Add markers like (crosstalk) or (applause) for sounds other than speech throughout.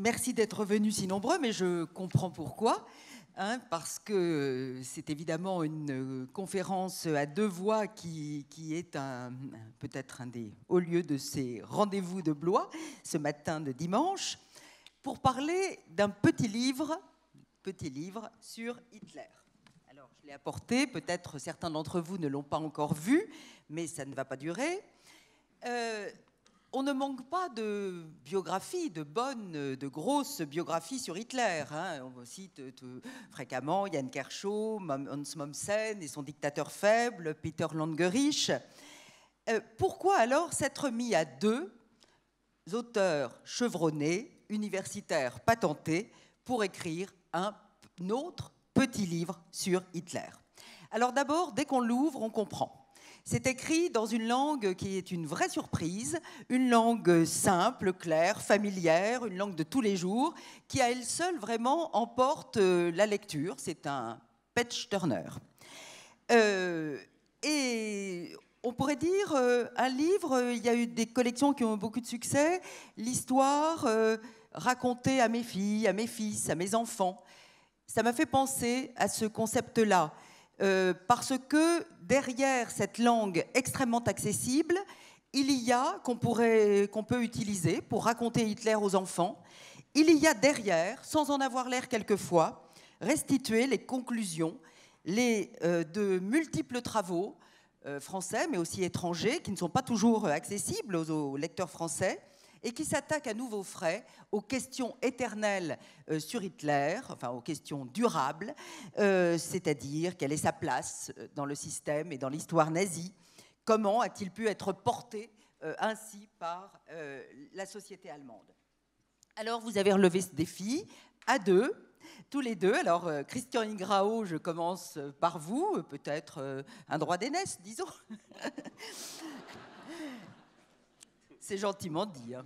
Merci d'être venus si nombreux, mais je comprends pourquoi. Hein, parce que c'est évidemment une conférence à deux voix qui, est peut-être un des hauts lieux de ces rendez-vous de Blois ce matin de dimanche, pour parler d'un petit livre, petit livre sur Hitler. Alors, je l'ai apporté, peut-être certains d'entre vous ne l'ont pas encore vu, mais ça ne va pas durer. Euh, on ne manque pas de biographies, de bonnes, de grosses biographies sur Hitler. Hein. On cite euh, fréquemment Jan Kershaw, Hans Mommsen et son dictateur faible, Peter Langerich. Euh, pourquoi alors s'être mis à deux auteurs chevronnés, universitaires, patentés, pour écrire un autre petit livre sur Hitler Alors d'abord, dès qu'on l'ouvre, on comprend. C'est écrit dans une langue qui est une vraie surprise, une langue simple, claire, familière, une langue de tous les jours, qui à elle seule vraiment emporte euh, la lecture. C'est un patch-turner. Euh, et on pourrait dire euh, un livre, il y a eu des collections qui ont beaucoup de succès, l'histoire racontée à mes filles, à mes fils, à mes enfants. Ça m'a fait penser à ce concept-là. Euh, parce que derrière cette langue extrêmement accessible, il y a, qu'on peut utiliser pour raconter Hitler aux enfants, il y a derrière, sans en avoir l'air quelquefois, restituer les conclusions les, euh, de multiples travaux euh, français, mais aussi étrangers, qui ne sont pas toujours accessibles aux lecteurs français, et qui s'attaque à nouveau frais aux questions éternelles euh, sur Hitler, enfin aux questions durables, euh, c'est-à-dire quelle est sa place euh, dans le système et dans l'histoire nazie, comment a-t-il pu être porté ainsi par la société allemande. Alors vous avez relevé ce défi à deux, tous les deux. Alors, Christian Ingrao, je commence par vous, peut-être un droit d'aînesse, disons. (laughs) C'est gentiment dit. Hein.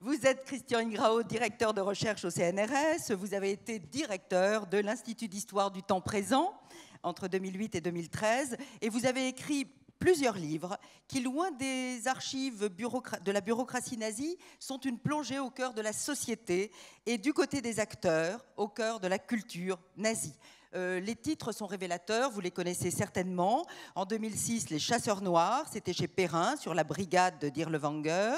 Vous êtes Christian Ingrao, directeur de recherche au CNRS. Vous avez été directeur de l'Institut d'histoire du temps présent entre 2008 et 2013. Et vous avez écrit plusieurs livres qui, loin des archives de la bureaucratie nazie, sont une plongée au cœur de la société et du côté des acteurs, au cœur de la culture nazie. Euh, les titres sont révélateurs, vous les connaissez certainement. En 2006, Les Chasseurs Noirs, c'était chez Perrin, sur la brigade de Dirlewanger.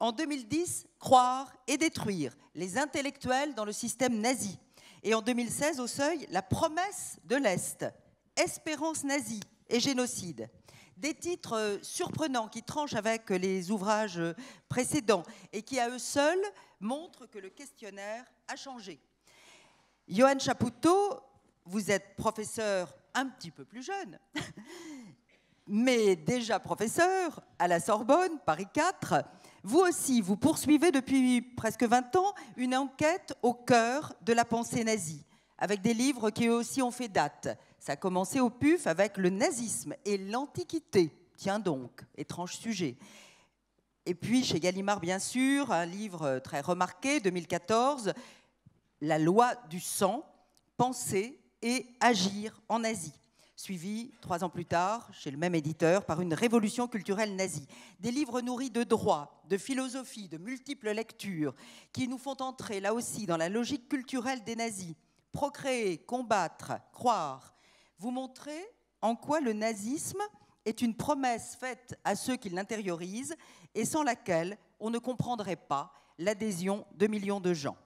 En 2010, Croire et détruire, les intellectuels dans le système nazi. Et en 2016, au seuil, La promesse de l'Est, Espérance nazie et génocide des titres euh, surprenants qui tranchent avec les ouvrages précédents et qui à eux seuls montrent que le questionnaire a changé. Johan Chapoutot vous êtes professeur un petit peu plus jeune, (laughs) mais déjà professeur à la Sorbonne, Paris 4. Vous aussi, vous poursuivez depuis presque 20 ans une enquête au cœur de la pensée nazie, avec des livres qui eux aussi ont fait date. Ça a commencé au PUF avec le nazisme et l'Antiquité. Tiens donc, étrange sujet. Et puis chez Gallimard, bien sûr, un livre très remarqué, 2014, La loi du sang, pensée et Agir en Asie, suivi trois ans plus tard, chez le même éditeur, par une révolution culturelle nazie. Des livres nourris de droit, de philosophie, de multiples lectures, qui nous font entrer là aussi dans la logique culturelle des nazis. Procréer, combattre, croire, vous montrer en quoi le nazisme est une promesse faite à ceux qui l'intériorisent et sans laquelle on ne comprendrait pas l'adhésion de millions de gens.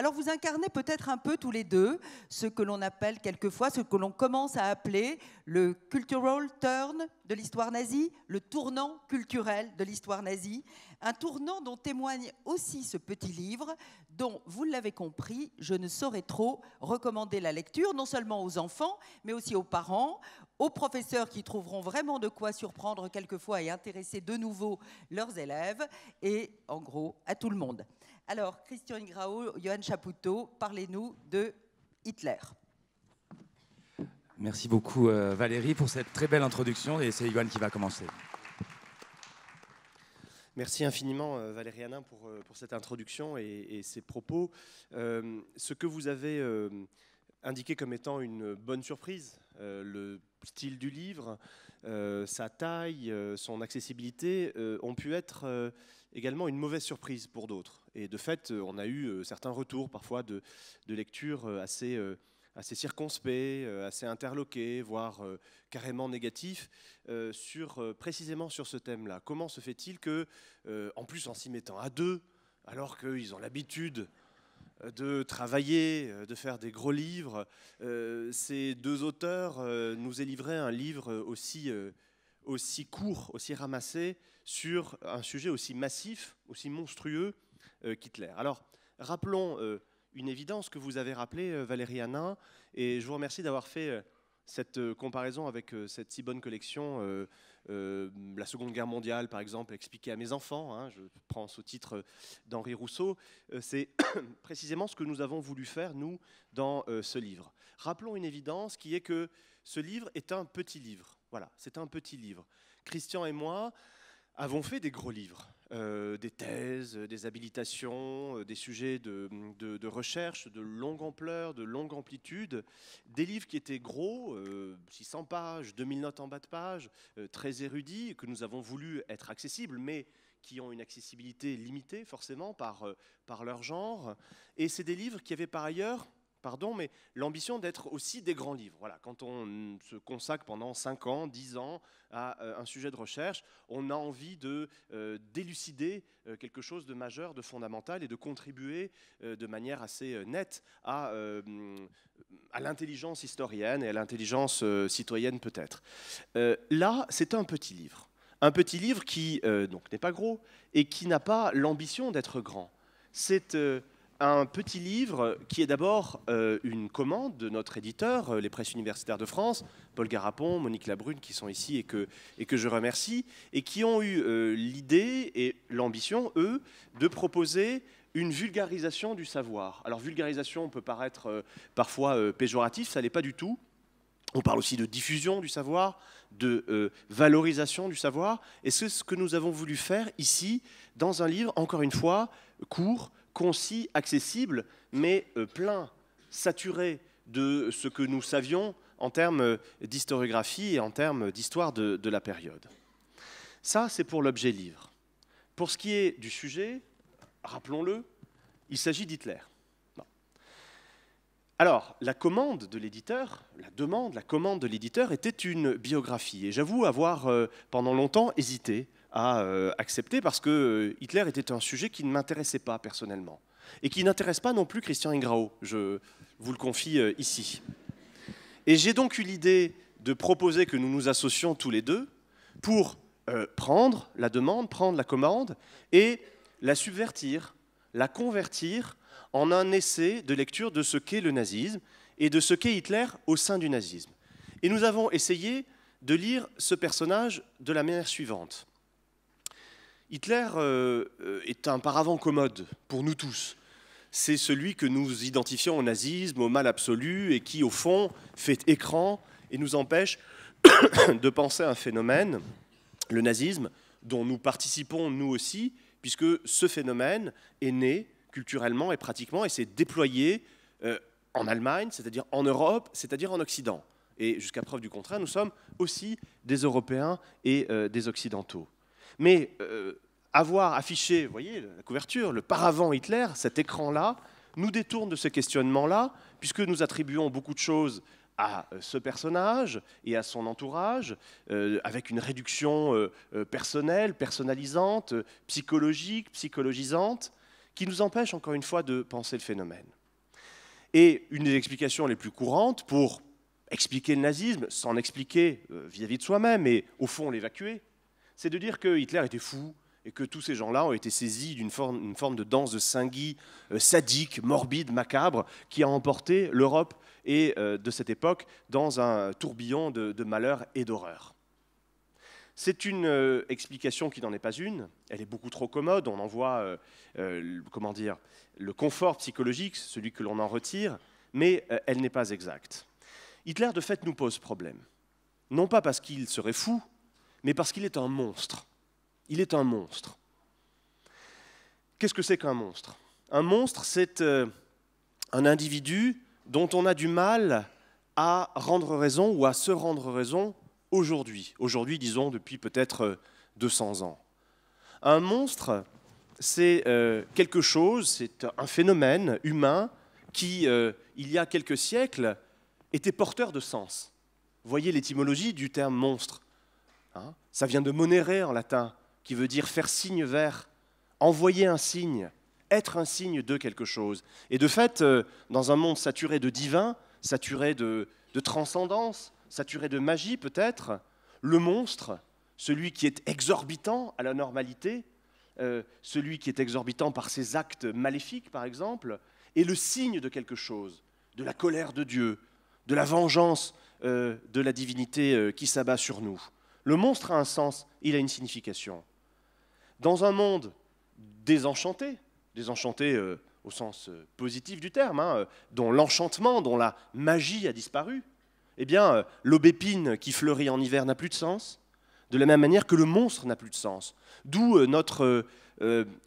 Alors vous incarnez peut-être un peu tous les deux ce que l'on appelle quelquefois, ce que l'on commence à appeler le cultural turn de l'histoire nazie, le tournant culturel de l'histoire nazie, un tournant dont témoigne aussi ce petit livre dont, vous l'avez compris, je ne saurais trop recommander la lecture, non seulement aux enfants, mais aussi aux parents, aux professeurs qui trouveront vraiment de quoi surprendre quelquefois et intéresser de nouveau leurs élèves, et en gros à tout le monde. Alors, Christian Grau, Johan Chapoutot, parlez-nous de Hitler. Merci beaucoup euh, Valérie pour cette très belle introduction et c'est Johan qui va commencer. Merci infiniment euh, Valérie Anin euh, pour, cette introduction et, ses ces propos. ce que vous avez indiqué comme étant une bonne surprise, le style du livre, sa taille, son accessibilité, ont pu être également une mauvaise surprise pour d'autres. Et de fait, euh, on a eu euh, certains retours parfois de, lectures euh, assez, circonspects, assez interloqués, voire carrément négatifs, sur, précisément sur ce thème-là. Comment se fait-il que, en plus en s'y mettant à deux, alors qu'ils ont l'habitude de travailler, de faire des gros livres, ces deux auteurs nous aient livré un livre aussi court, aussi ramassé sur un sujet aussi massif, aussi monstrueux euh, Hitler. Alors, rappelons euh, une évidence que vous avez rappelée, euh, Valérie et je vous remercie d'avoir fait cette comparaison avec cette si bonne collection, la Seconde Guerre mondiale par exemple, expliquée à mes enfants, hein, je prends ce titre d'Henri Rousseau, c'est (coughs) précisément ce que nous avons voulu faire, nous, dans ce livre. Rappelons une évidence qui est que ce livre est un petit livre. Voilà, c'est un petit livre. Christian et moi avons fait des gros livres. Euh, des thèses, euh, des habilitations, euh, des sujets de, recherche de longue ampleur, de longue amplitude, des livres qui étaient gros, 600 pages, 2000 notes en bas de page, très érudits, que nous avons voulu être accessibles, mais qui ont une accessibilité limitée forcément par, par leur genre. Et c'est des livres qui avaient par ailleurs pardon, mais l'ambition d'être aussi des grands livres. Voilà, quand on se consacre pendant 5 ans, 10 ans à euh, un sujet de recherche, on a envie de euh, d'élucider euh, quelque chose de majeur, de fondamental et de contribuer de manière assez nette à, à l'intelligence historienne et à l'intelligence citoyenne peut-être. là, c'est un petit livre. Un petit livre qui donc n'est pas gros et qui n'a pas l'ambition d'être grand. C'est un petit livre qui est d'abord euh, une commande de notre éditeur, euh, les presses universitaires de France, Paul Garapon, Monique Labrune, qui sont ici et que, et que je remercie, et qui ont eu euh, l'idée et l'ambition, eux, de proposer une vulgarisation du savoir. Alors vulgarisation peut paraître parfois péjoratif, ça n'est pas du tout. On parle aussi de diffusion du savoir, de valorisation du savoir. Et c'est ce que nous avons voulu faire ici, dans un livre, encore une fois, court, concis, accessible, mais euh, plein, saturé de ce que nous savions en termes euh, d'historiographie et en termes d'histoire de, la période. Ça, c'est pour l'objet livre. Pour ce qui est du sujet, rappelons-le, il s'agit d'Hitler. Alors, la commande de l'éditeur, la demande, la commande de l'éditeur était une biographie. Et j'avoue avoir euh, pendant longtemps hésité à euh, accepter parce que euh, Hitler était un sujet qui ne m'intéressait pas personnellement et qui n'intéresse pas non plus Christian Ingrao, je vous le confie euh, ici. Et j'ai donc eu l'idée de proposer que nous nous associons tous les deux pour prendre la demande, prendre la commande et la subvertir, la convertir en un essai de lecture de ce qu'est le nazisme et de ce qu'est Hitler au sein du nazisme. Et nous avons essayé de lire ce personnage de la manière suivante. Hitler euh, euh, est un paravent commode pour nous tous. C'est celui que nous identifions au nazisme, au mal absolu, et qui, au fond, fait écran et nous empêche (coughs) de penser à un phénomène, le nazisme, dont nous participons nous aussi, puisque ce phénomène est né culturellement et pratiquement et s'est déployé euh, en Allemagne, c'est-à-dire en Europe, c'est-à-dire en Occident. Et jusqu'à preuve du contraire, nous sommes aussi des Européens et des Occidentaux. Mais euh, avoir affiché, vous voyez, la couverture, le paravent Hitler, cet écran-là, nous détourne de ce questionnement-là, puisque nous attribuons beaucoup de choses à euh, ce personnage et à son entourage, euh, avec une réduction personnelle, personnalisante, psychologique, psychologisante, qui nous empêche encore une fois de penser le phénomène. Et une des explications les plus courantes pour expliquer le nazisme, s'en expliquer vis à -vis de soi-même et au fond l'évacuer, c'est de dire que Hitler était fou et que tous ces gens-là ont été saisis d'une forme, de danse de cingui euh, sadique, morbide, macabre, qui a emporté l'Europe et euh, de cette époque dans un tourbillon de, malheur et d'horreur. C'est une euh, explication qui n'en est pas une. Elle est beaucoup trop commode. On en voit, comment dire, le confort psychologique, celui que l'on en retire, mais elle n'est pas exacte. Hitler, de fait, nous pose problème. Non pas parce qu'il serait fou, mais parce qu'il est un monstre. Il est un monstre. Qu'est-ce que c'est qu'un monstre Un monstre, c'est euh, un individu dont on a du mal à rendre raison ou à se rendre raison aujourd'hui. Aujourd'hui, disons, depuis peut-être 200 euh, ans. Un monstre, c'est euh, quelque chose, c'est un phénomène humain qui, il y a quelques siècles, était porteur de sens. Voyez l'étymologie du terme monstre. Hein? ça vient de monere » en latin, qui veut dire faire signe vers, envoyer un signe, être un signe de quelque chose. Et de fait, euh, dans un monde saturé de divin, saturé de, transcendance, saturé de magie peut-être, le monstre, celui qui est exorbitant à la normalité, euh, celui qui est exorbitant par ses actes maléfiques par exemple, est le signe de quelque chose, de la colère de Dieu, de la vengeance euh, de la divinité qui s'abat sur nous. Le monstre a un sens, il a une signification. Dans un monde désenchanté, désenchanté euh, au sens euh, positif du terme, hein, euh, dont l'enchantement, dont la magie a disparu, eh bien, l'aubépine qui fleurit en hiver n'a plus de sens, de la même manière que le monstre n'a plus de sens. D'où notre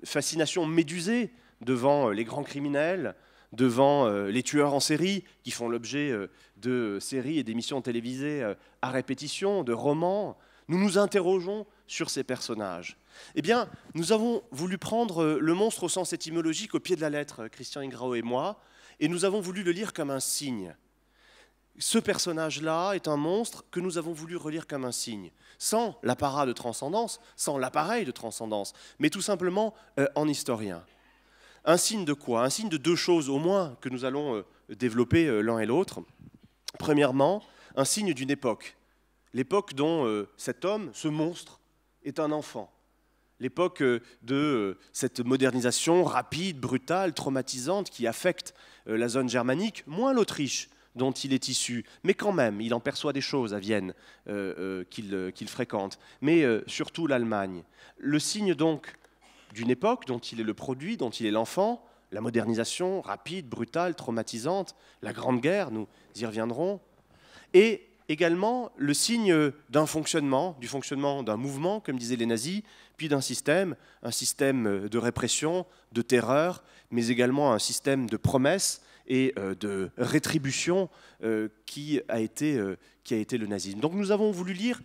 fascination médusée devant les grands criminels, devant les tueurs en série qui font l'objet de séries et d'émissions télévisées à répétition, de romans, nous nous interrogeons sur ces personnages. Eh bien, nous avons voulu prendre euh, le monstre au sens étymologique au pied de la lettre, euh, Christian Ingrao et moi, et nous avons voulu le lire comme un signe. Ce personnage-là est un monstre que nous avons voulu relire comme un signe, sans l'apparat de transcendance, sans l'appareil de transcendance, mais tout simplement euh, en historien. Un signe de quoi Un signe de deux choses au moins que nous allons développer l'un et l'autre. Premièrement, un signe d'une époque, l'époque dont euh, cet homme, ce monstre, est un enfant, l'époque euh, de euh, cette modernisation rapide, brutale, traumatisante qui affecte la zone germanique, moins l'Autriche dont il est issu, mais quand même, il en perçoit des choses à Vienne qu'il fréquente, mais surtout l'Allemagne. Le signe donc d'une époque dont il est le produit, dont il est l'enfant, la modernisation rapide, brutale, traumatisante, la Grande Guerre, nous y reviendrons, et également le signe d'un fonctionnement, du fonctionnement d'un mouvement, comme disaient les nazis, puis d'un système, un système euh, de répression, de terreur, mais également un système de promesses et euh, de rétribution euh, qui a été, qui a été le nazisme. Donc nous avons voulu lire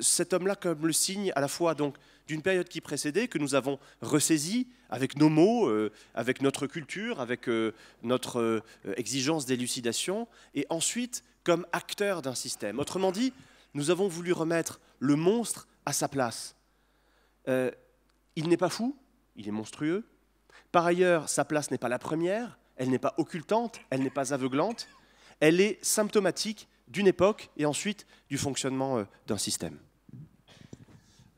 cet homme-là comme le signe à la fois donc d'une période qui précédait, que nous avons ressaisi avec nos mots, avec notre culture, avec notre exigence d'élucidation, et ensuite comme acteur d'un système. Autrement dit, nous avons voulu remettre le monstre à sa place. Euh, il n'est pas fou, il est monstrueux. Par ailleurs, sa place n'est pas la première, elle n'est pas occultante, elle n'est pas aveuglante, elle est symptomatique d'une époque et ensuite du fonctionnement euh, d'un système.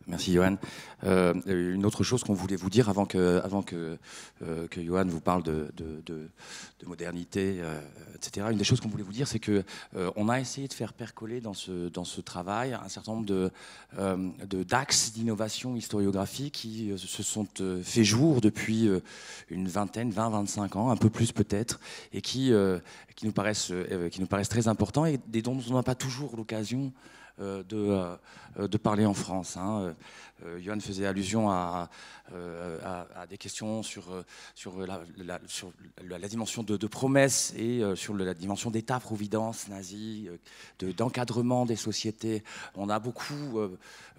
Merci Johan. Euh, une autre chose qu'on voulait vous dire avant que, avant que, euh, que Johan vous parle de, modernité, euh, etc. Une des choses qu'on voulait vous dire, c'est qu'on a essayé de faire percoler dans ce, dans ce travail un certain nombre de, d'axes d'innovation historiographique qui se sont fait jour depuis une vingtaine, 20, 25 ans, un peu plus peut-être, et qui, qui, nous paraissent, qui nous paraissent très importants et des dont on n'a pas toujours l'occasion euh, euh, euh, de, parler en France. Hein. Euh, Johan faisait allusion à, euh, des questions sur, euh, la, dimension de, promesses promesse et sur la dimension d'État-providence nazi, d'encadrement des sociétés. On a beaucoup,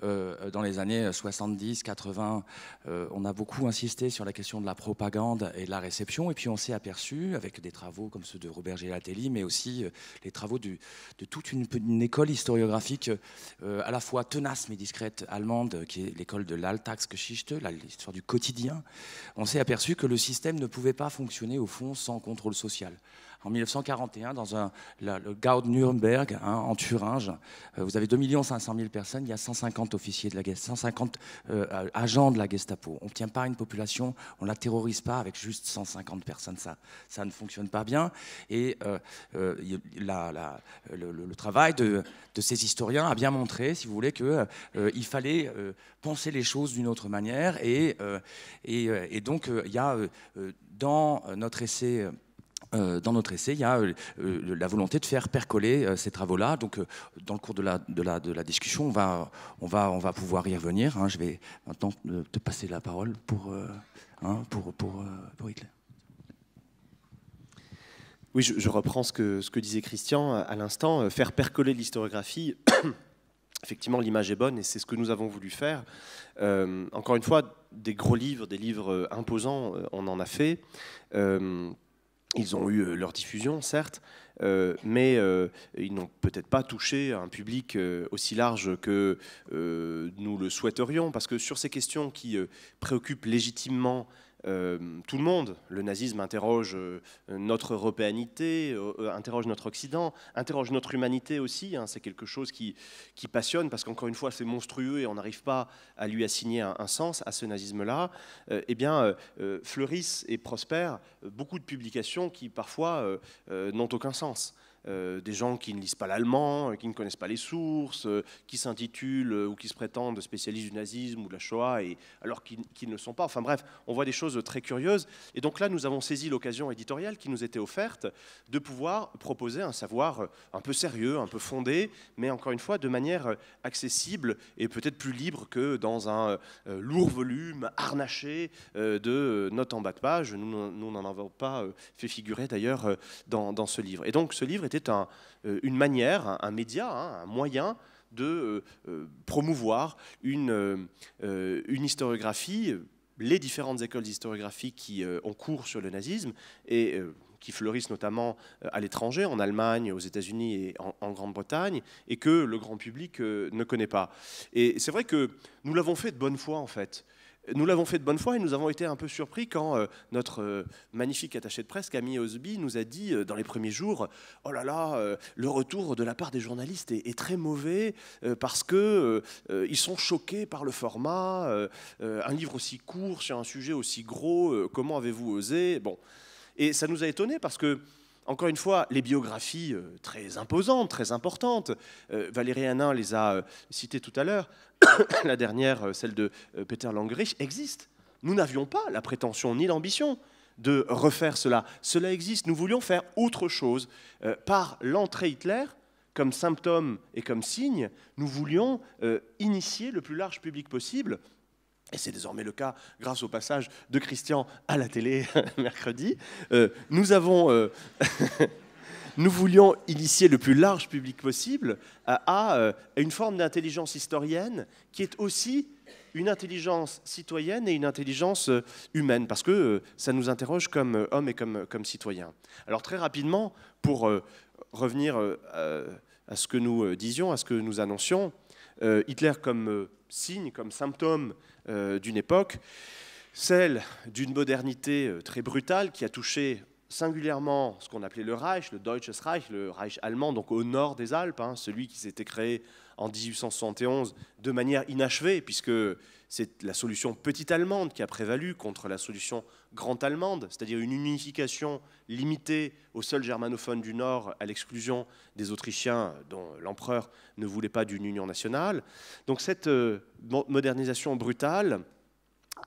dans les années 70, 80, on a beaucoup insisté sur la question de la propagande et de la réception. Et puis on s'est aperçu, avec des travaux comme ceux de Robert Gelatelli, mais aussi les travaux du, de toute une, école historiographique à la fois tenace mais discrète allemande, qui est l'école de l'Alltagsgeschichte, l'histoire du quotidien, on s'est aperçu que le système ne pouvait pas fonctionner au fond sans contrôle social en 1941 dans un, le Gau Nuremberg, hein, en Thuringe. Euh, vous avez 2 500 000 personnes, il y a 150 officiers de la Gestapo, 150 euh, agents de la Gestapo. On ne tient pas une population, on ne la terrorise pas avec juste 150 personnes, ça, ça ne fonctionne pas bien. Et euh, le, travail de, ces historiens a bien montré, si vous voulez, qu'il fallait penser les choses d'une autre manière. Et, et, et donc, il y a dans notre essai euh, dans notre essai, il y a euh, la volonté de faire percoler euh, ces travaux-là. Donc, dans le cours de la, de la discussion, on va, on, va, on va, pouvoir y revenir. Hein. Je vais maintenant te passer la parole pour, hein, pour, pour, Hitler. Oui, je, reprends ce que, ce que, disait Christian à l'instant. Faire percoler l'historiographie, (coughs) effectivement, l'image est bonne et c'est ce que nous avons voulu faire. encore une fois, des gros livres, des livres imposants, on en a fait. Ils ont eu euh, leur diffusion, certes, euh, mais euh, ils n'ont peut-être pas touché un public aussi large que nous le souhaiterions, parce que sur ces questions qui préoccupent légitimement euh, tout le monde. Le nazisme interroge euh, notre européanité, euh, interroge notre Occident, interroge notre humanité aussi. Hein. c'est quelque chose qui, passionne parce qu'encore une fois, c'est monstrueux et on n'arrive pas à lui assigner un, sens à ce nazisme-là. eh bien, fleurissent et prospèrent beaucoup de publications qui parfois n'ont aucun sens. Euh, des gens qui ne lisent pas l'allemand, euh, qui ne connaissent pas les sources, euh, qui s'intitulent ou qui se prétendent spécialistes du nazisme ou de la Shoah, et, alors qu'ils ne le sont pas. Enfin bref, on voit des choses très curieuses. Et donc là, nous avons saisi l'occasion éditoriale qui nous était offerte de pouvoir proposer un savoir un peu sérieux, un peu fondé, mais encore une fois de manière accessible et peut-être plus libre que dans un lourd volume harnaché de notes en bas de page. Nous, nous n'en avons pas fait figurer d'ailleurs dans, dans ce livre. Et donc ce livre est c'est euh, une manière, un, média, hein, un moyen de euh, euh, promouvoir une, historiographie, les différentes écoles historiographiques qui ont cours sur le nazisme et qui fleurissent notamment à l'étranger, en Allemagne, aux États-Unis et en, Grande-Bretagne, et que le grand public ne connaît pas. Et c'est vrai que nous l'avons fait de bonne foi, en fait. Nous l'avons fait de bonne foi et nous avons été un peu surpris quand euh, notre euh, magnifique attaché de presse, Camille Osby, nous a dit euh, dans les premiers jours Oh là là, le retour de la part des journalistes est, très mauvais parce qu'ils ils sont choqués par le format. un livre aussi court sur un sujet aussi gros, comment avez-vous osé Bon. Et ça nous a étonnés parce que encore une fois, les biographies euh, très imposantes, très importantes. Euh, Valérie Hanin les a euh, citées tout à l'heure. (coughs) la dernière, celle de Peter Langrich, existe. Nous n'avions pas la prétention ni l'ambition de refaire cela. Cela existe. Nous voulions faire autre chose. par l'entrée Hitler, comme symptôme et comme signe, nous voulions initier le plus large public possible et c'est désormais le cas grâce au passage de Christian à la télé (laughs) mercredi, euh, nous avons... Euh, (laughs) nous voulions initier le plus large public possible à, euh, une forme d'intelligence historienne qui est aussi une intelligence citoyenne et une intelligence humaine, parce que ça nous interroge comme hommes et comme, comme citoyens. Alors très rapidement, pour revenir à ce que nous disions, à ce que nous annoncions, Hitler comme signe, comme symptôme euh, d'une époque, celle d'une modernité euh, très brutale qui a touché singulièrement ce qu'on appelait le Reich, le Deutsches Reich, le Reich allemand, donc au nord des Alpes, hein, celui qui s'était créé en 1871 de manière inachevée, puisque c'est la solution petite allemande qui a prévalu contre la solution grande allemande, c'est-à-dire une unification limitée aux seuls germanophones du Nord à l'exclusion des Autrichiens dont l'empereur ne voulait pas d'une union nationale. Donc cette euh, modernisation brutale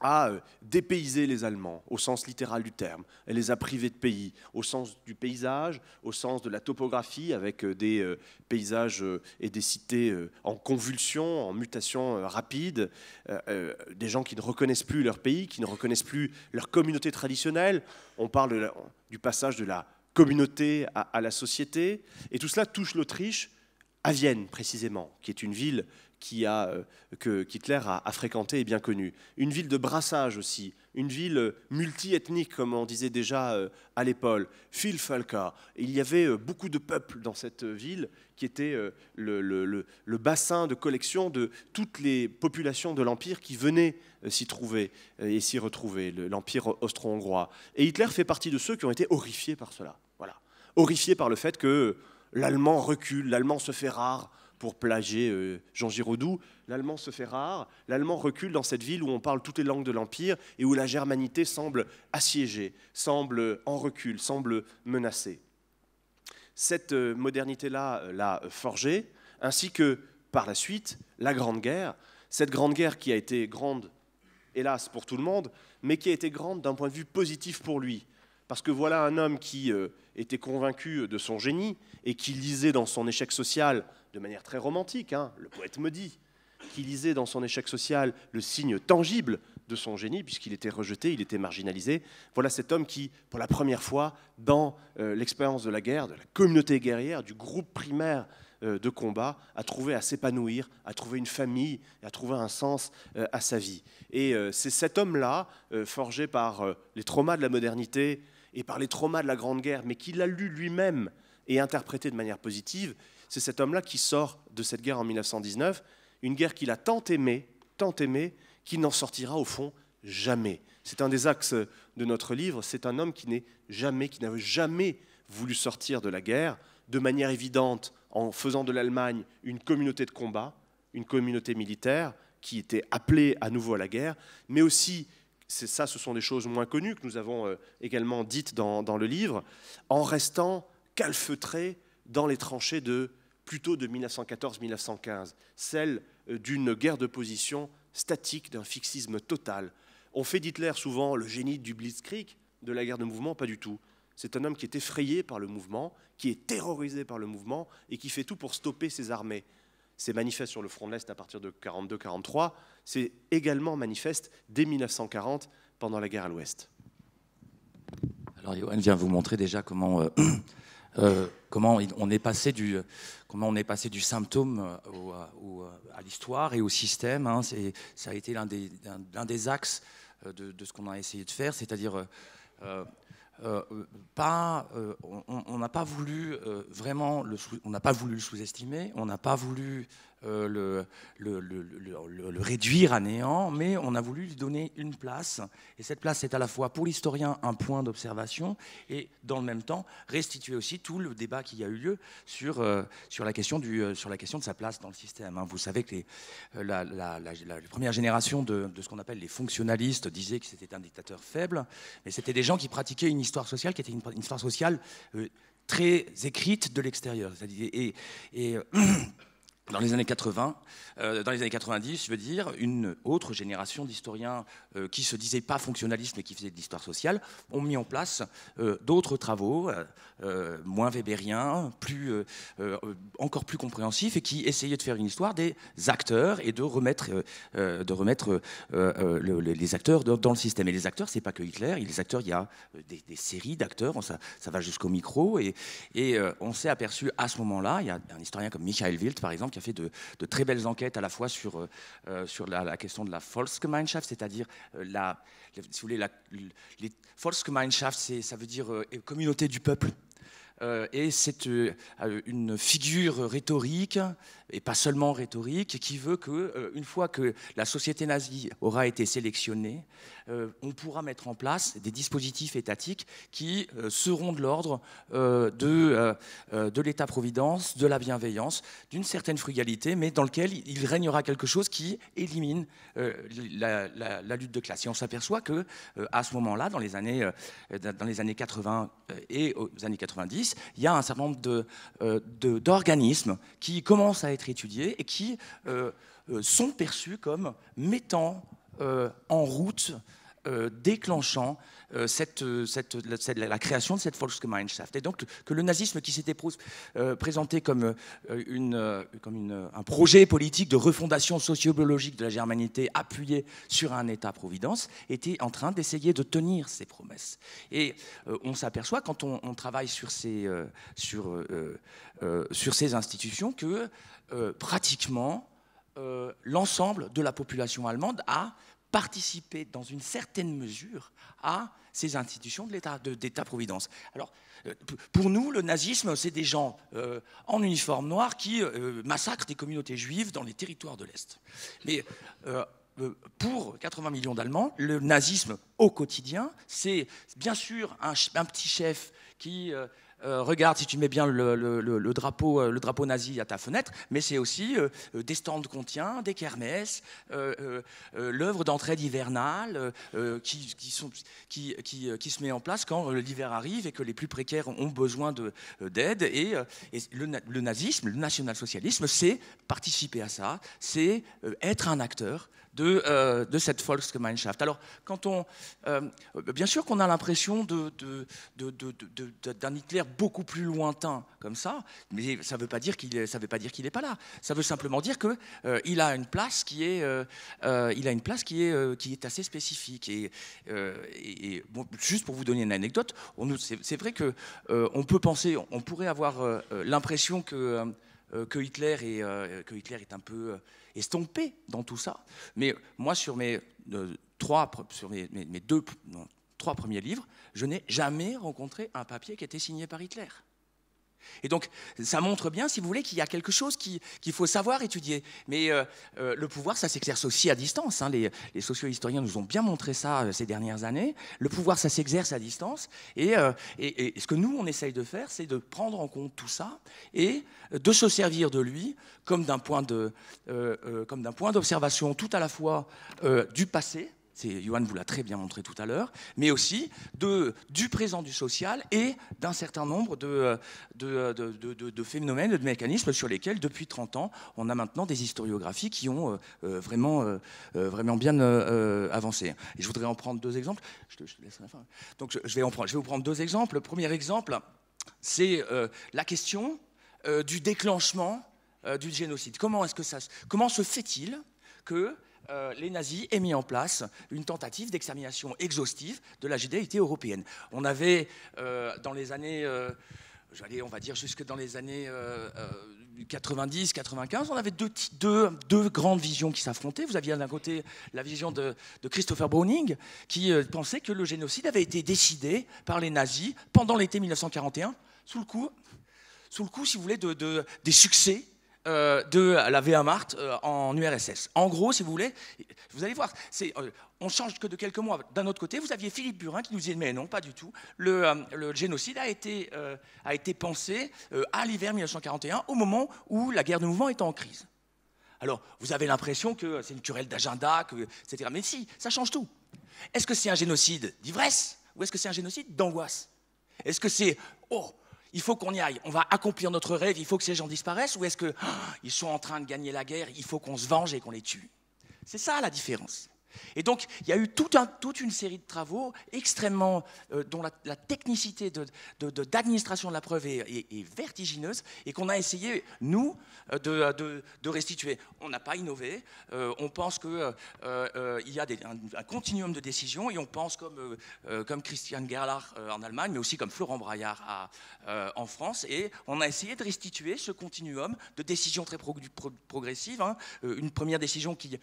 a euh, dépaysé les Allemands au sens littéral du terme. Elle les a privés de pays, au sens du paysage, au sens de la topographie, avec euh, des euh, paysages et des cités en convulsion, en mutation rapide, des gens qui ne reconnaissent plus leur pays, qui ne reconnaissent plus leur communauté traditionnelle. On parle du passage de la communauté à la société, et tout cela touche l'Autriche à Vienne précisément, qui est une ville qui a, euh, que Hitler a, fréquenté et bien connu, Une ville de brassage aussi, une ville euh, multiethnique, comme on disait déjà euh, à l'époque. Phil Il y avait beaucoup de peuples dans cette ville qui était le, bassin de collection de toutes les populations de l'Empire qui venaient s'y trouver et s'y retrouver, l'Empire austro-hongrois. Et Hitler fait partie de ceux qui ont été horrifiés par cela. Voilà. Horrifiés par le fait que l'Allemand recule, l'Allemand se fait rare, pour plager euh, Jean Giraudoux, l'allemand se fait rare, l'allemand recule dans cette ville où on parle toutes les langues de l'Empire et où la germanité semble assiégée, semble en recul, semble menacée. Cette euh, modernité-là euh, l'a forgée, ainsi que par la suite la Grande Guerre, cette Grande Guerre qui a été grande, hélas, pour tout le monde, mais qui a été grande d'un point de vue positif pour lui. Parce que voilà un homme qui était convaincu de son génie et qui lisait dans son échec social de manière très romantique, hein. le poète maudit qui lisait dans son échec social le signe tangible de son génie, puisqu'il était rejeté, il était marginalisé. Voilà cet homme qui, pour la première fois, dans euh, l'expérience de la guerre, de la communauté guerrière, du groupe primaire euh, de combat, a trouvé à s'épanouir, a trouvé une famille, a trouvé un sens euh, à sa vie. Et c'est cet homme-là, forgé par les traumas de la modernité et par les traumas de la Grande Guerre, mais qui l'a lu lui-même et interprété de manière positive, c'est cet homme-là qui sort de cette guerre en 1919, une guerre qu'il a tant aimée, tant aimée, qu'il n'en sortira au fond jamais. C'est un des axes de notre livre, c'est un homme qui n'est jamais, qui n'a jamais voulu sortir de la guerre, de manière évidente en faisant de l'Allemagne une communauté de combat, une communauté militaire qui était appelée à nouveau à la guerre, mais aussi, ça, ce sont des choses moins connues que nous avons euh, également dites dans, dans le livre, en restant calfeutré dans les tranchées de plutôt de 1914-1915, celle euh, d'une guerre de position statique, d'un fixisme total. On fait d'Hitler souvent le génie du blitzkrieg, de la guerre de mouvement, pas du tout. C'est un homme qui est effrayé par le mouvement, qui est terrorisé par le mouvement et qui fait tout pour stopper ses armées. C'est manifeste sur le front de l'Est à partir de 1942-1943, c'est également manifeste dès 1940 pendant la guerre à l'Ouest. Alors Johan vient vous montrer déjà comment euh, (clears throat) Euh, comment on est passé du comment on est passé du symptôme euh, à l'histoire et au système. Hein, ça a été l'un des, des, axes euh, de, ce qu'on a essayé de faire, c'est-à-dire pas, on n'a pas voulu vraiment le, on n'a pas voulu le sous-estimer, on n'a pas voulu euh, le, réduire à néant, mais on a voulu lui donner une place. Et cette place est à la fois pour l'historien un point d'observation et dans le même temps restituer aussi tout le débat qui a eu lieu sur, euh, sur, la, question du, euh, sur la question de sa place dans le système. Hein. Vous savez que la, première génération de, ce qu'on appelle les fonctionnalistes disait que c'était un dictateur faible, mais c'était des gens qui pratiquaient une histoire sociale qui était une, histoire sociale très écrite de l'extérieur. et (clears throat) dans les années 80, euh, dans les années 90, je veux dire, une autre génération d'historiens euh, qui se disaient pas fonctionnalistes mais qui faisaient de l'histoire sociale ont mis en place euh, d'autres travaux moins weberiens, plus encore plus compréhensifs et qui essayaient de faire une histoire des acteurs et de remettre de remettre les acteurs dans le système. Et les acteurs, c'est pas que Hitler. les acteurs, il y a des, séries d'acteurs. Ça, ça, va jusqu'au micro et, et on s'est aperçu à ce moment-là, il y a un historien comme Michael Wild par exemple a fait de, très belles enquêtes à la fois sur, euh, euh, la, question de la Volksgemeinschaft, c'est-à-dire euh, la, si vous voulez, la, les Volksgemeinschaft, ça veut dire communauté du peuple. et c'est une figure rhétorique et pas seulement rhétorique, qui veut que, euh, une fois que la société nazie aura été sélectionnée, euh, on pourra mettre en place des dispositifs étatiques qui euh, seront de l'ordre de, de l'État-providence, de la bienveillance, d'une certaine frugalité, mais dans lequel il règnera quelque chose qui élimine la, lutte de classe. Et on s'aperçoit que, à ce moment-là, dans les années, dans les années 80 et aux années 90, il y a un certain nombre d'organismes de, qui commencent à étudiés et qui euh, euh, sont perçus comme mettant euh, en route euh, déclenchant euh, euh, la, création de cette Volksgemeinschaft. Et donc que le nazisme qui s'était présenté comme, un projet politique de refondation sociobiologique de la germanité appuyé sur un État-providence était en train d'essayer de tenir ses promesses. Et on s'aperçoit quand on, travaille sur ces institutions que pratiquement l'ensemble de la population allemande a participer dans une certaine mesure à ces institutions de l'État, d'État-providence. Alors, euh, pour nous, le nazisme, c'est des gens euh, en uniforme noir qui euh, massacrent des communautés juives dans les territoires de l'Est. Mais pour 80 millions d'Allemands, le nazisme au quotidien, c'est bien sûr un petit chef qui euh, regarde si tu mets bien le, drapeau, euh, le drapeau nazi à ta fenêtre, mais c'est aussi euh, des stands qu'on tient, des kermesses, l'œuvre d'entraide hivernale qui, se met en place quand l'hiver arrive et que les plus précaires ont besoin d'aide. et le, nazisme, le national-socialisme, c'est participer à ça, c'est être un acteur euh, de, cette Volksgemeinschaft. Alors, quand on, euh, bien sûr qu'on a l'impression d'un Hitler beaucoup plus lointain comme ça, mais ça ne veut pas dire qu'il n'est pas là. Ça veut simplement dire qu'il a une place euh, qui est, il a une place qui est, qui est assez spécifique. Et, juste pour vous donner une anecdote, c'est vrai que on peut penser, on pourrait avoir l'impression que, que Hitler que Hitler est un peu estompé dans tout ça. Mais moi, sur mes, euh, trois, sur mes, deux, trois premiers livres, je n'ai jamais rencontré un papier qui était signé par Hitler. Et donc, ça montre bien, si vous voulez, qu'il y a quelque chose qu'il faut savoir étudier. Mais euh, euh, le pouvoir, ça s'exerce aussi à distance. Hein. Les, les socio-historiens nous ont bien montré ça euh, ces dernières années. Le pouvoir, ça s'exerce à distance. Et, ce que nous, on essaye de faire, c'est de prendre en compte tout ça et de se servir de lui comme d'un point d'observation tout à la fois du passé, Johan vous l'a très bien montré tout à l'heure, mais aussi du présent du social et d'un certain nombre de, phénomènes, de mécanismes sur lesquels, depuis 30 ans, on a maintenant des historiographies qui ont euh, euh, vraiment, euh, vraiment bien avancé. Et je voudrais en prendre deux exemples. Je Donc je, vais vous prendre deux exemples. Le premier exemple, c'est la question du déclenchement du génocide. comment se fait-il que euh, les nazis aient mis en place une tentative d'extermination exhaustive de la judaïté européenne. On avait, euh, dans les années, euh, on va dire, jusque dans les années 90-95, on avait deux, deux, grandes visions qui s'affrontaient. Vous aviez d'un côté la vision de, Christopher Browning, qui pensait que le génocide avait été décidé par les nazis pendant l'été 1941, sous le coup, sous le coup si vous voulez, de, des succès euh, de la v euh, en URSS. En gros, si vous voulez, vous allez voir, on euh, on change que de quelques mois. D'un autre côté, vous aviez Philippe Burin qui nous disait mais non, pas du tout. Le, génocide a été, a été pensé à l'hiver 1941, au moment où la guerre de mouvement était en crise. Alors, vous avez l'impression que c'est une querelle d'agenda, etc. Mais si, ça change tout. Est-ce que c'est un génocide d'ivresse ou est-ce que c'est un génocide d'angoisse Est-ce que c'est oh il faut qu'on y aille, on va accomplir notre rêve, il faut que ces gens disparaissent, ou est-ce qu'ils ah, sont en train de gagner la guerre, il faut qu'on se venge et qu'on les tue C'est ça la différence. Et donc, il y a eu tout un, toute une série de travaux extrêmement, euh, dont la, technicité d'administration de, la preuve est, est, vertigineuse et qu'on a essayé, nous, euh, de, restituer. On n'a pas innové, euh, on pense qu'il y a un, continuum de décisions et on pense comme, comme Christian Gerlach en Allemagne, mais aussi comme Florent Braillard à, en France, et on a essayé de restituer ce continuum de décisions très progressives. Hein. Une première décision qui,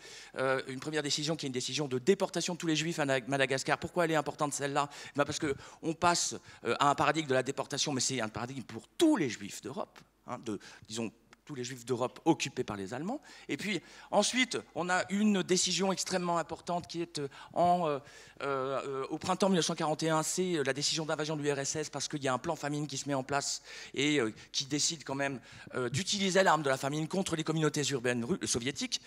une première décision qui est une décision décision de déportation de tous les juifs à Madagascar. Pourquoi elle est importante celle-là eh Parce qu'on passe euh, à un paradigme de la déportation, mais c'est un paradigme pour tous les juifs d'Europe, hein, disons tous les juifs d'Europe occupés par les Allemands. Et puis ensuite, on a une décision extrêmement importante qui est euh, en, euh, au printemps 1941, c'est la décision d'invasion de l'URSS parce qu'il y a un plan famine qui se met en place et qui décide quand même d'utiliser l'arme de la famine contre les communautés urbaines soviétiques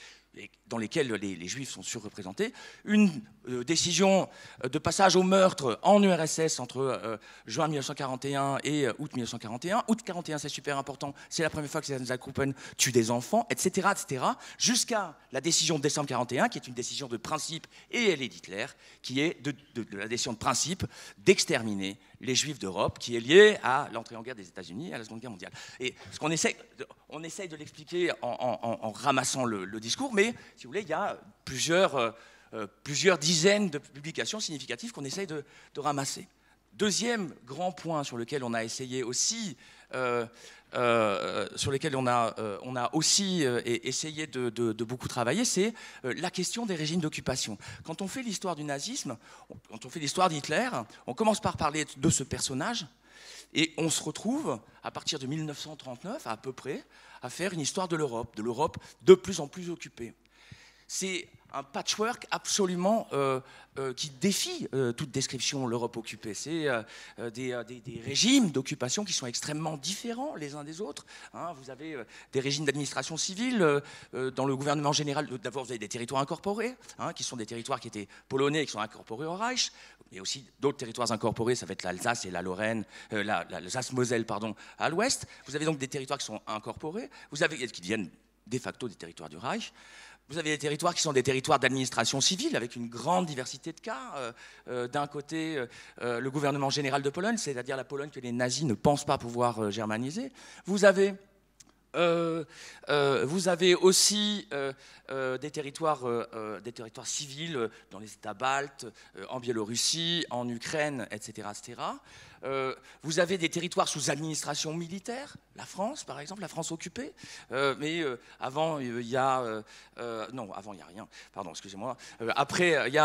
dans lesquels les, juifs sont surreprésentés, une euh, décision euh, de passage au meurtre en URSS entre euh, juin 1941 et août 1941. Août 41, c'est super important, c'est la première fois que nous Kruppen tue des enfants, etc., etc., jusqu'à la décision de décembre 41, qui est une décision de principe, et elle est d'Hitler, qui est de la décision de principe d'exterminer les Juifs d'Europe, qui est lié à l'entrée en guerre des États-Unis, à la Seconde Guerre mondiale. Et ce qu'on essaie, on essaye de l'expliquer en, ramassant le, discours, mais si vous voulez, il y a plusieurs, euh, euh, plusieurs dizaines de publications significatives qu'on essaye de, ramasser. Deuxième grand point sur lequel on a essayé aussi euh, euh, euh, sur lesquels on a, euh, on a aussi essayé de, beaucoup travailler, c'est la question des régimes d'occupation. Quand on fait l'histoire du nazisme, quand on fait l'histoire d'Hitler, on commence par parler de ce personnage, et on se retrouve, à partir de 1939 à peu près, à faire une histoire de l'Europe, de l'Europe de plus en plus occupée. C'est un patchwork absolument euh, euh, qui défie euh, toute description l'Europe occupée. C'est des, régimes d'occupation qui sont extrêmement différents les uns des autres. Hein. vous avez des régimes d'administration civile dans le gouvernement général. D'abord, vous avez des territoires incorporés, hein, qui sont des territoires qui étaient polonais, et qui sont incorporés au Reich, mais aussi d'autres territoires incorporés. Ça va être l'Alsace et la Lorraine, l'Alsace-Moselle, pardon, à l'ouest. Vous avez donc des territoires qui sont incorporés. Vous avez qui deviennent de facto des territoires du Reich. Vous avez des territoires qui sont des territoires d'administration civile, avec une grande diversité de cas. Euh, euh, d'un côté, euh, le gouvernement général de Pologne, c'est-à-dire la Pologne que les nazis ne pensent pas pouvoir germaniser. Vous avez euh, euh, vous avez aussi euh, des, territoires, des territoires civils dans les États baltes, en Biélorussie, en Ukraine, etc. etc. vous avez des territoires sous administration militaire, la France par exemple, la France occupée. mais avant, il y a... non, avant, il n'y a rien. Pardon, excusez-moi. après, il y,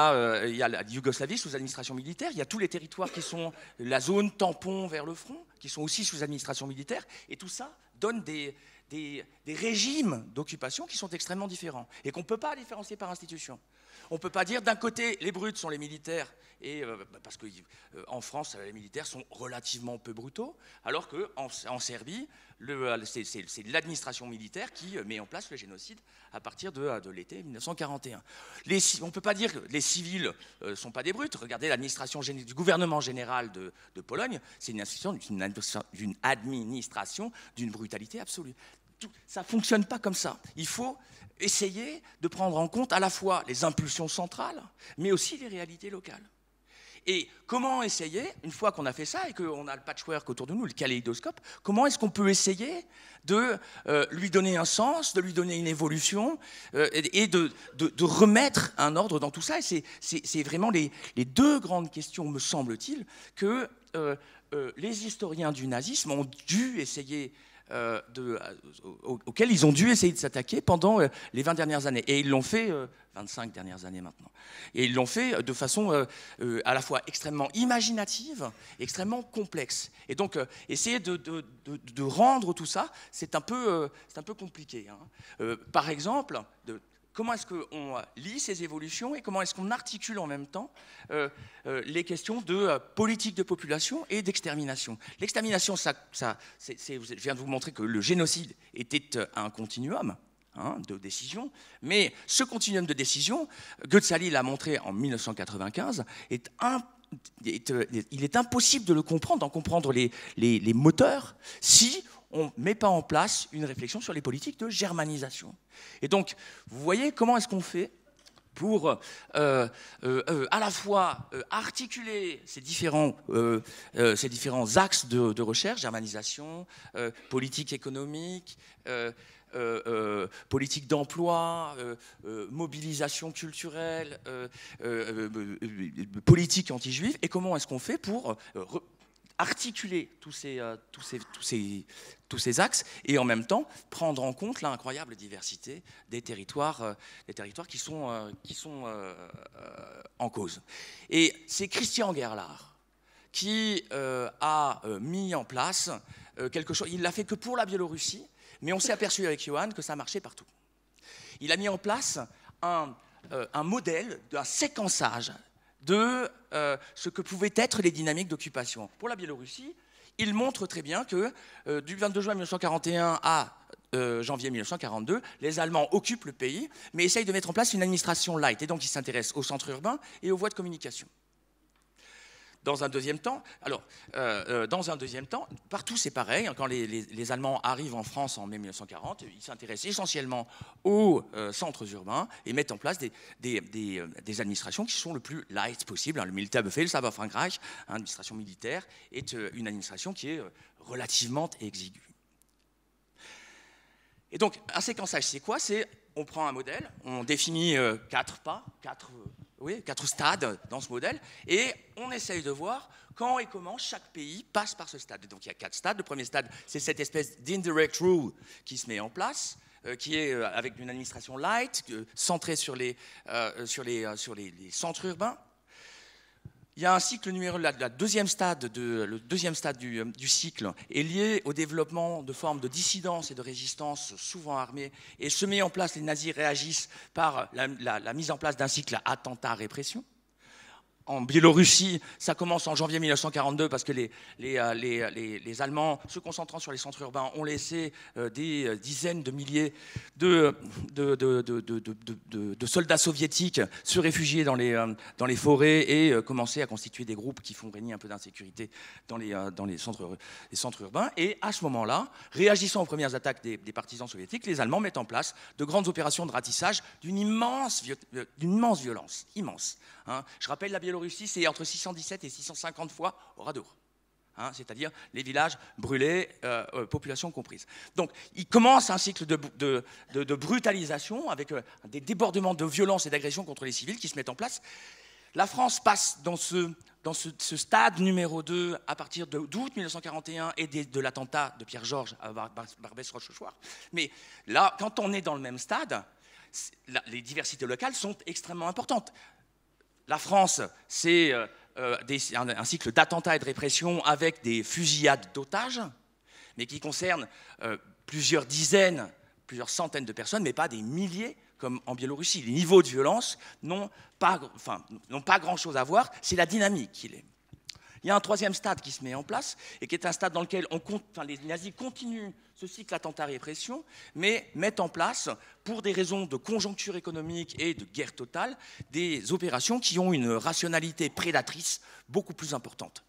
il y a la Yougoslavie sous administration militaire. Il y a tous les territoires qui sont la zone tampon vers le front, qui sont aussi sous administration militaire. Et tout ça donne des, régimes d'occupation qui sont extrêmement différents et qu'on ne peut pas différencier par institution. On ne peut pas dire d'un côté, les brutes sont les militaires, et, euh, bah, parce qu'en euh, en France, les militaires sont relativement peu brutaux, alors qu'en en, Serbie, euh, c'est l'administration militaire qui met en place le génocide à partir de, l'été 1941. on ne peut pas dire que les civils ne sont pas des brutes. Regardez l'administration du gouvernement général de, Pologne, c'est une, une administration d'une brutalité absolue ça ne fonctionne pas comme ça. Il faut essayer de prendre en compte à la fois les impulsions centrales, mais aussi les réalités locales. Et comment essayer, une fois qu'on a fait ça et qu'on a le patchwork autour de nous, le kaléidoscope, comment est-ce qu'on peut essayer de euh, lui donner un sens, de lui donner une évolution euh, et, de, remettre un ordre dans tout ça Et c'est vraiment les, deux grandes questions, me semble-t-il, que euh, les historiens du nazisme ont dû essayer euh, de, euh, auxquels ils ont dû essayer de s'attaquer pendant euh, les 20 dernières années. Et ils l'ont fait, 25 dernières années maintenant. Et ils l'ont fait de façon à la fois extrêmement imaginative, extrêmement complexe. Et donc, essayer de, rendre tout ça, c'est un, peu, un peu compliqué. Hein. par exemple, de comment est-ce qu'on lit ces évolutions et comment est-ce qu'on articule en même temps euh, euh, les questions de euh, politique de population et d'extermination. L'extermination, ça, ça je viens de vous montrer que le génocide était un continuum. Hein, de décision, mais ce continuum de décision, Goetzali l'a montré en 1995, est il est impossible de le comprendre, d'en comprendre les, moteurs, si on ne met pas en place une réflexion sur les politiques de germanisation. Et donc, vous voyez comment est-ce qu'on fait pour euh, euh, euh, à la fois articuler ces différents, ces différents axes de, de recherche, germanisation, politique économique, politique d'emploi, mobilisation culturelle, politique anti-juive, et comment est-ce qu'on fait pour articuler tous ces, euh, tous, ces, tous, ces, tous ces, axes et en même temps prendre en compte l'incroyable diversité des territoires, euh, des territoires qui sont, euh, qui sont en cause. Et c'est Christian Gerlard qui a mis en place quelque chose. Il l'a fait que pour la Biélorussie, mais on s'est aperçu avec Johan que ça marchait partout. Il a mis en place un, un modèle d'un séquençage de euh, ce que pouvaient être les dynamiques d'occupation. Pour la Biélorussie, il montre très bien que euh, du 22 juin 1941 à euh, janvier 1942, les Allemands occupent le pays, mais essayent de mettre en place une administration light. Et donc, ils s'intéressent aux centres urbains et aux voies de communication. Dans un deuxième temps, alors, euh, euh, dans un deuxième temps, partout c'est pareil. Hein. Quand les, Allemands arrivent en France en mai 1940, ils s'intéressent essentiellement aux euh, centres urbains et mettent en place des, des, administrations qui sont le plus light possible. Hein, le Militarbefehl, le hein, l'administration militaire, est une administration qui est relativement exiguë. Et donc, un séquençage, c'est quoi C'est on prend un modèle, on définit quatre pas, quatre oui, quatre stades dans ce modèle, et on essaye de voir quand et comment chaque pays passe par ce stade. Donc il y a quatre stades. Le premier stade, c'est cette espèce d'indirect rule qui se met en place, euh, qui est euh, avec une administration light, euh, centrée sur les, sur les, sur les centres urbains. Il y a un cycle numéro, la, deuxième stade de, le deuxième stade euh, du, cycle est lié au développement de formes de dissidence et de résistance souvent armées et se met en place, les nazis réagissent par la, la mise en place d'un cycle attentat-répression en Biélorussie, ça commence en janvier 1942 parce que les, les, euh, euh, les, les Allemands, se concentrant sur les centres urbains, ont laissé euh, des dizaines de milliers de, de, de, de soldats soviétiques se réfugier dans les, dans forêts et commencer à constituer des groupes qui font régner un peu d'insécurité dans, dans centres, les, centres, urbains. Et à ce moment-là, réagissant aux premières attaques des, partisans soviétiques, les Allemands mettent en place de grandes opérations de ratissage d'une immense, immense, violence. Immense. Hein. Je rappelle la Biélorussie c'est entre 617 et 650 fois au radour. Hein, c'est-à-dire les villages brûlés, euh, euh, population comprise. Donc il commence un cycle de, brutalisation avec euh, des débordements de violence et d'agression contre les civils qui se mettent en place. La France passe dans ce, dans ce, stade numéro 2 à partir d'août 1941 et de l'attentat de Pierre-Georges à Bar barbès Mais là, quand on est dans le même stade, les diversités locales sont extrêmement importantes. La France, c'est euh, euh, un, cycle d'attentats et de répression avec des fusillades d'otages, mais qui concernent euh, plusieurs dizaines, plusieurs centaines de personnes, mais pas des milliers comme en Biélorussie. Les niveaux de violence n'ont pas, pas grand-chose à voir, c'est la dynamique qui est. Il y a un troisième stade qui se met en place, et qui est un stade dans lequel les nazis continuent ce cycle attentat-répression, mais mettent en place, pour des raisons de conjoncture économique et de guerre totale, des opérations qui ont une rationalité prédatrice beaucoup plus importante.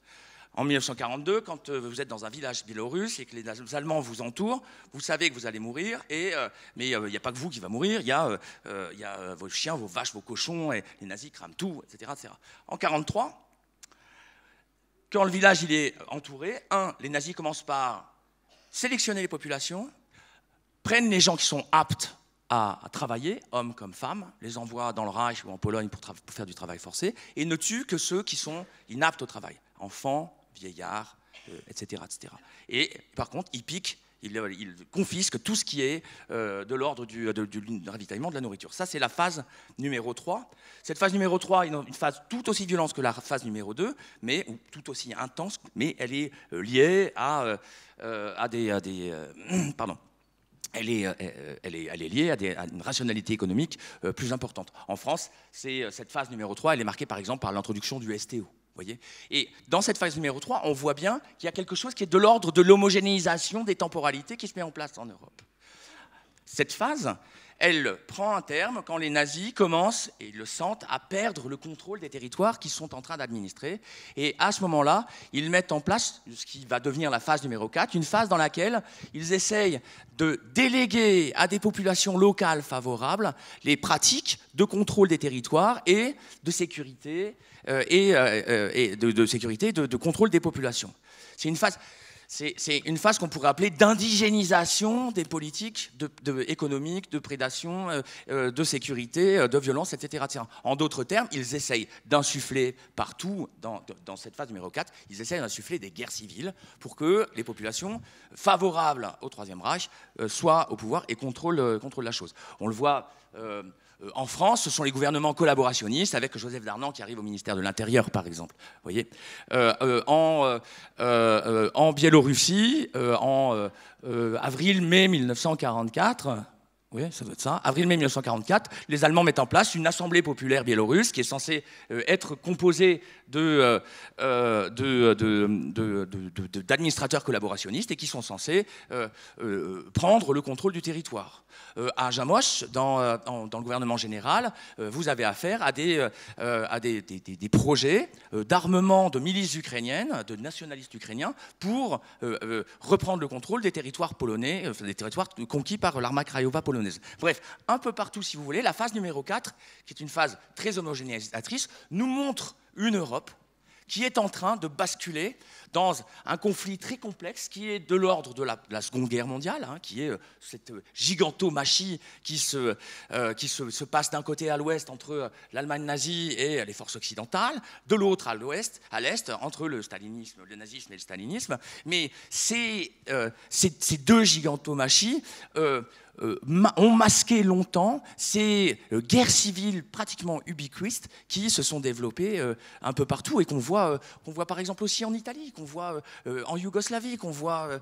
En 1942, quand euh, vous êtes dans un village biélorusse et que les Allemands vous entourent, vous savez que vous allez mourir, euh, mais euh, il n'y a pas que vous qui va mourir, il y, a vos chiens, vos vaches, vos cochons, et les nazis crament tout, etc. etc. En 1943, quand le village il est entouré, un, les nazis commencent par sélectionner les populations, prennent les gens qui sont aptes à, travailler, hommes comme femmes, les envoient dans le Reich ou en Pologne pour, faire du travail forcé, et ne tuent que ceux qui sont inaptes au travail, enfants, vieillards, etc., euh, etc. Et par contre, ils piquent euh, il, confisque tout ce qui est euh, de l'ordre du, ravitaillement de la nourriture. Ça, c'est la phase numéro 3. Cette phase numéro 3 est une phase tout aussi violente que la phase numéro 2, mais tout aussi intense, mais elle est euh, liée à, des... (clears throat) pardon. Elle est, elle, est, elle est, liée à, à, une rationalité économique plus importante. En France, cette phase numéro 3, elle est marquée par exemple par l'introduction du STO et dans cette phase numéro 3, on voit bien qu'il y a quelque chose qui est de l'ordre de l'homogénéisation des temporalités qui se met en place en Europe. Cette phase, elle prend un terme quand les nazis commencent, et ils le sentent, à perdre le contrôle des territoires qu'ils sont en train d'administrer. Et à ce moment-là, ils mettent en place ce qui va devenir la phase numéro 4, une phase dans laquelle ils essayent de déléguer à des populations locales favorables les pratiques de contrôle des territoires et de sécurité, euh, euh, euh, et, de, sécurité, de contrôle des populations. C'est une phase c'est une phase qu'on pourrait appeler d'indigénisation des politiques de, de, économiques, de prédation, euh, euh, de sécurité, euh, de violence, etc. En d'autres termes, ils essayent d'insuffler partout, dans, cette phase numéro 4, ils essayent d'insuffler des guerres civiles pour que les populations favorables au Troisième Reich soient au pouvoir et contrôlent, la chose. On le voit... Euh, en France, ce sont les gouvernements collaborationnistes, avec Joseph Darnan qui arrive au ministère de l'Intérieur, par exemple. Voyez euh, euh, en, Biélorussie, en avril-mai 1944, oui, ça doit être ça. Avril-mai 1944, les Allemands mettent en place une assemblée populaire biélorusse qui est censée euh, être composée euh, euh, d'administrateurs collaborationnistes et qui sont censés prendre le contrôle du territoire. à Jamos, dans, le gouvernement général, vous avez affaire à des, à des, projets d'armement de milices ukrainiennes, de nationalistes ukrainiens, pour reprendre le contrôle des territoires polonais, des territoires conquis par l'armée Krajowa polonaise. Bref, un peu partout, si vous voulez, la phase numéro 4, qui est une phase très homogénéisatrice, nous montre une Europe qui est en train de basculer dans un conflit très complexe qui est de l'ordre de, la, Seconde Guerre mondiale, hein, qui est euh, cette euh, gigantomachie qui euh, se, passe d'un côté à l'ouest entre l'Allemagne nazie et les forces occidentales, de l'autre à l'ouest, à l'est, entre le stalinisme, le nazisme et le stalinisme. Mais ces, ces deux gigantomachies euh, ont masqué longtemps ces euh, guerres civiles pratiquement ubiquistes qui se sont développées euh, un peu partout et qu'on voit, voit par exemple aussi en Italie, qu'on voit en Yougoslavie, qu'on voit,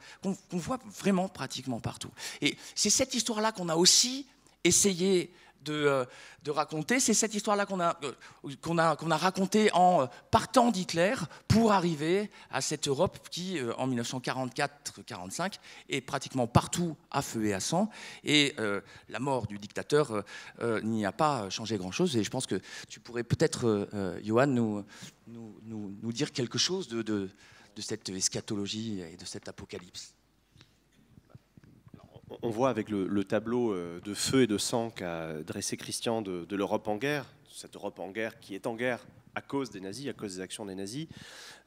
voit vraiment pratiquement partout. Et c'est cette histoire-là qu'on a aussi essayé euh, de, raconter. C'est cette histoire-là qu'on a, euh, qu'on a, qu'on a racontée en euh, partant d'Hitler pour arriver à cette Europe qui, en 1944-45, est pratiquement partout à feu et à sang. Et la mort du dictateur n'y a pas changé grand-chose. Et je pense que tu pourrais peut-être, Johan, nous, nous, dire quelque chose de, de, de cette eschatologie et de cet apocalypse on voit avec le, tableau euh, de feu et de sang qu'a dressé Christian de, l'Europe en guerre, cette Europe en guerre qui est en guerre à cause des nazis, à cause des actions des nazis,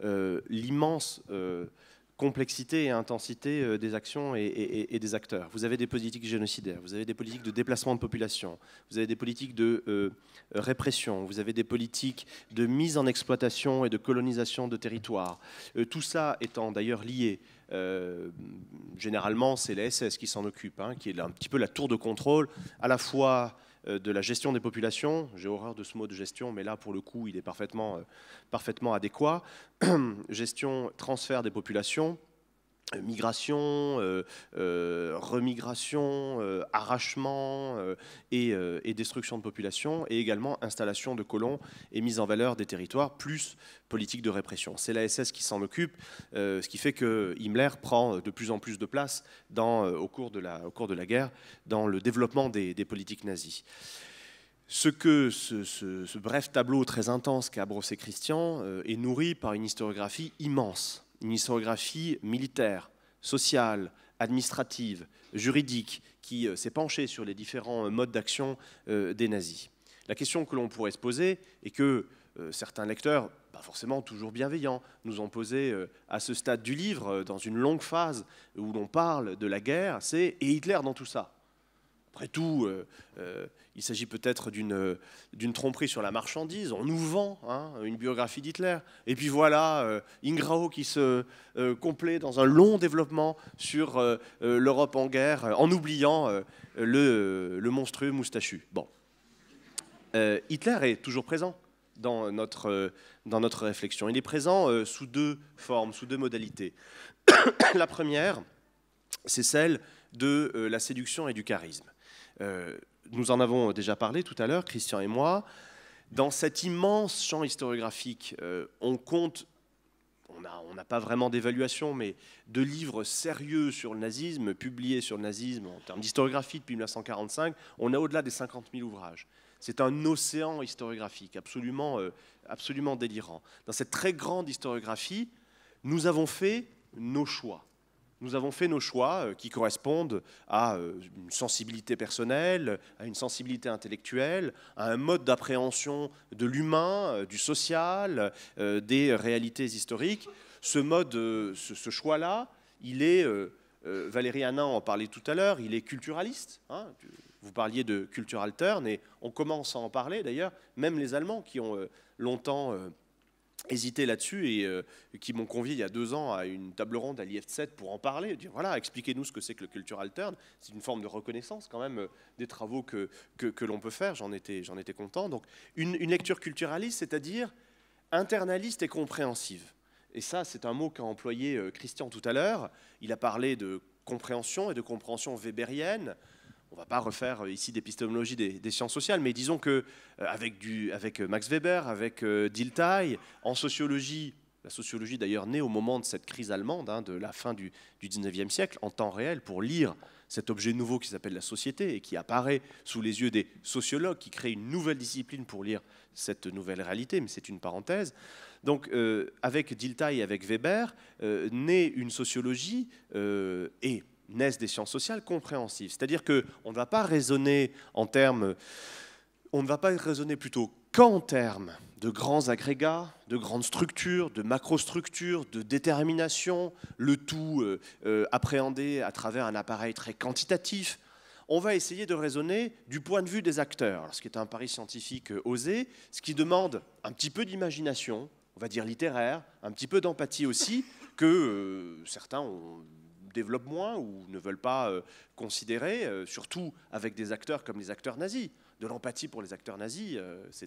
euh, l'immense euh, complexité et intensité des actions et, des acteurs. Vous avez des politiques génocidaires, vous avez des politiques de déplacement de population, vous avez des politiques de répression, vous avez des politiques de mise en exploitation et de colonisation de territoires. tout ça étant d'ailleurs lié euh, généralement, c'est la SS qui s'en occupe, hein, qui est un petit peu la tour de contrôle, à la fois euh, de la gestion des populations, j'ai horreur de ce mot de gestion, mais là pour le coup il est parfaitement, euh, parfaitement adéquat, (clears throat) gestion, transfert des populations, euh, migration, euh, euh, remigration, arrachement et, destruction de population, et également installation de colons et mise en valeur des territoires, plus politique de répression. C'est la SS qui s'en occupe, ce qui fait que Himmler prend de plus en plus de place au, cours de la, guerre dans le développement des, politiques nazies ce que ce, bref tableau très intense qu'a brossé Christian est nourri par une historiographie immense une historiographie militaire, sociale, administrative, juridique, qui euh, s'est penchée sur les différents euh, modes d'action euh, des nazis. La question que l'on pourrait se poser, et que certains lecteurs, pas forcément toujours bienveillants, nous ont posé à ce stade du livre, dans une longue phase où l'on parle de la guerre, c'est et Hitler dans tout ça après tout, euh, euh, il s'agit peut-être euh, d'une, tromperie sur la marchandise. On nous vend hein, une biographie d'Hitler. Et puis voilà, Ingrao qui se complaît dans un long développement sur l'Europe en guerre, en oubliant le, le, monstrueux moustachu. Bon. Hitler est toujours présent dans notre réflexion. Il est présent sous deux formes, sous deux modalités. (coughs) la première, c'est celle de la séduction et du charisme. Euh, nous en avons déjà parlé tout à l'heure, Christian et moi. Dans cet immense champ historiographique, euh, on compte on n'a pas vraiment d'évaluation, mais de livres sérieux sur le nazisme, publiés sur le nazisme en termes d'historiographie depuis 1945, on a au-delà des 50 000 ouvrages. C'est un océan historiographique absolument, euh, absolument délirant. Dans cette très grande historiographie, nous avons fait nos choix nous avons fait nos choix euh, qui correspondent à euh, une sensibilité personnelle, à une sensibilité intellectuelle, à un mode d'appréhension de l'humain, euh, du social, des réalités historiques. Ce mode, ce, choix-là, il est, Valérie Anna en parlait tout à l'heure, il est culturaliste. Hein. vous parliez de culture turn et on commence à en parler d'ailleurs, même les Allemands qui ont longtemps hésité là-dessus et euh, qui m'ont convié il y a deux ans à une table ronde à l'IF7 pour en parler, dire voilà, expliquez-nous ce que c'est que le culture alterne. C'est une forme de reconnaissance quand même euh, des travaux que, l'on peut faire. J'en étais, j'en étais content. Donc une, une lecture culturaliste, c'est-à-dire internaliste et compréhensive. Et ça, c'est un mot qu'a employé euh, Christian tout à l'heure. Il a parlé de compréhension et de compréhension weberienne on va pas refaire euh, ici d'épistémologie des, sciences sociales, mais disons que euh, avec, euh, Max Weber, avec Dilthey, en sociologie, la sociologie d'ailleurs née au moment de cette crise allemande, hein, de la fin du, 19e siècle, en temps réel, pour lire cet objet nouveau qui s'appelle la société et qui apparaît sous les yeux des sociologues, qui créent une nouvelle discipline pour lire cette nouvelle réalité, mais c'est une parenthèse. Donc, avec Dilthey et avec Weber, naît une sociologie et naissent des sciences sociales compréhensives. C'est-à-dire qu'on ne va pas raisonner en termes, on ne va pas raisonner plutôt qu'en termes de grands agrégats, de grandes structures, de macrostructures, de déterminations, le tout euh, euh, appréhendé à travers un appareil très quantitatif. On va essayer de raisonner du point de vue des acteurs, ce qui est un pari scientifique euh, osé, ce qui demande un petit peu d'imagination, on va dire littéraire, un petit peu d'empathie aussi, que certains ont développent moins ou ne veulent pas euh, considérer, euh, surtout avec des acteurs comme les acteurs nazis. De l'empathie pour les acteurs nazis, euh, ça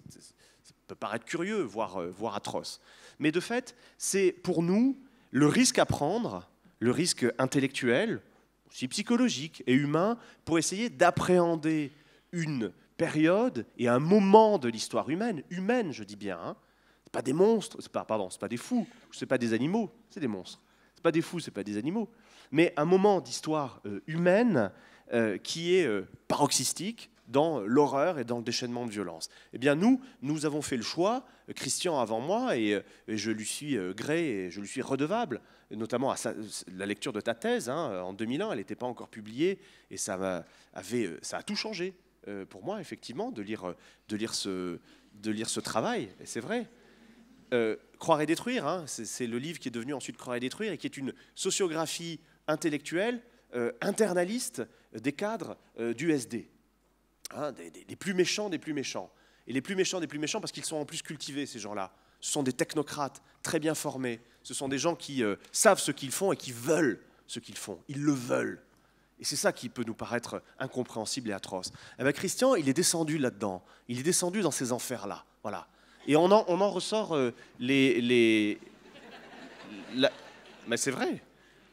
peut paraître curieux, voire, voire atroce. Mais de fait, c'est pour nous le risque à prendre, le risque intellectuel, aussi psychologique et humain, pour essayer d'appréhender une période et un moment de l'histoire humaine, humaine je dis bien, hein. c'est pas des monstres, c'est pas, pardon, c'est pas des fous, c'est pas des animaux, c'est des monstres, c'est pas des fous, c'est pas des animaux, mais un moment d'histoire euh, humaine euh, qui est euh, paroxystique dans l'horreur et dans le déchaînement de violence. Eh bien, nous, nous avons fait le choix, Christian avant moi, et, je lui suis gré et je lui suis redevable, notamment à la lecture de ta thèse hein, en 2001, elle n'était pas encore publiée, et ça, a, avait, ça a tout changé pour moi, effectivement, de lire, de lire, ce, de lire ce travail, et c'est vrai. Croire et détruire, hein, c'est le livre qui est devenu ensuite Croire et détruire, et qui est une sociographie intellectuels, euh, internalistes des cadres euh, du SD, hein, des, plus méchants des plus méchants. Et les plus méchants des plus méchants parce qu'ils sont en plus cultivés, ces gens-là. Ce sont des technocrates très bien formés. Ce sont des gens qui euh, savent ce qu'ils font et qui veulent ce qu'ils font. Ils le veulent. Et c'est ça qui peut nous paraître incompréhensible et atroce. Eh bien, Christian, il est descendu là-dedans. Il est descendu dans ces enfers-là. Voilà. Et on en, ressort les. Mais c'est vrai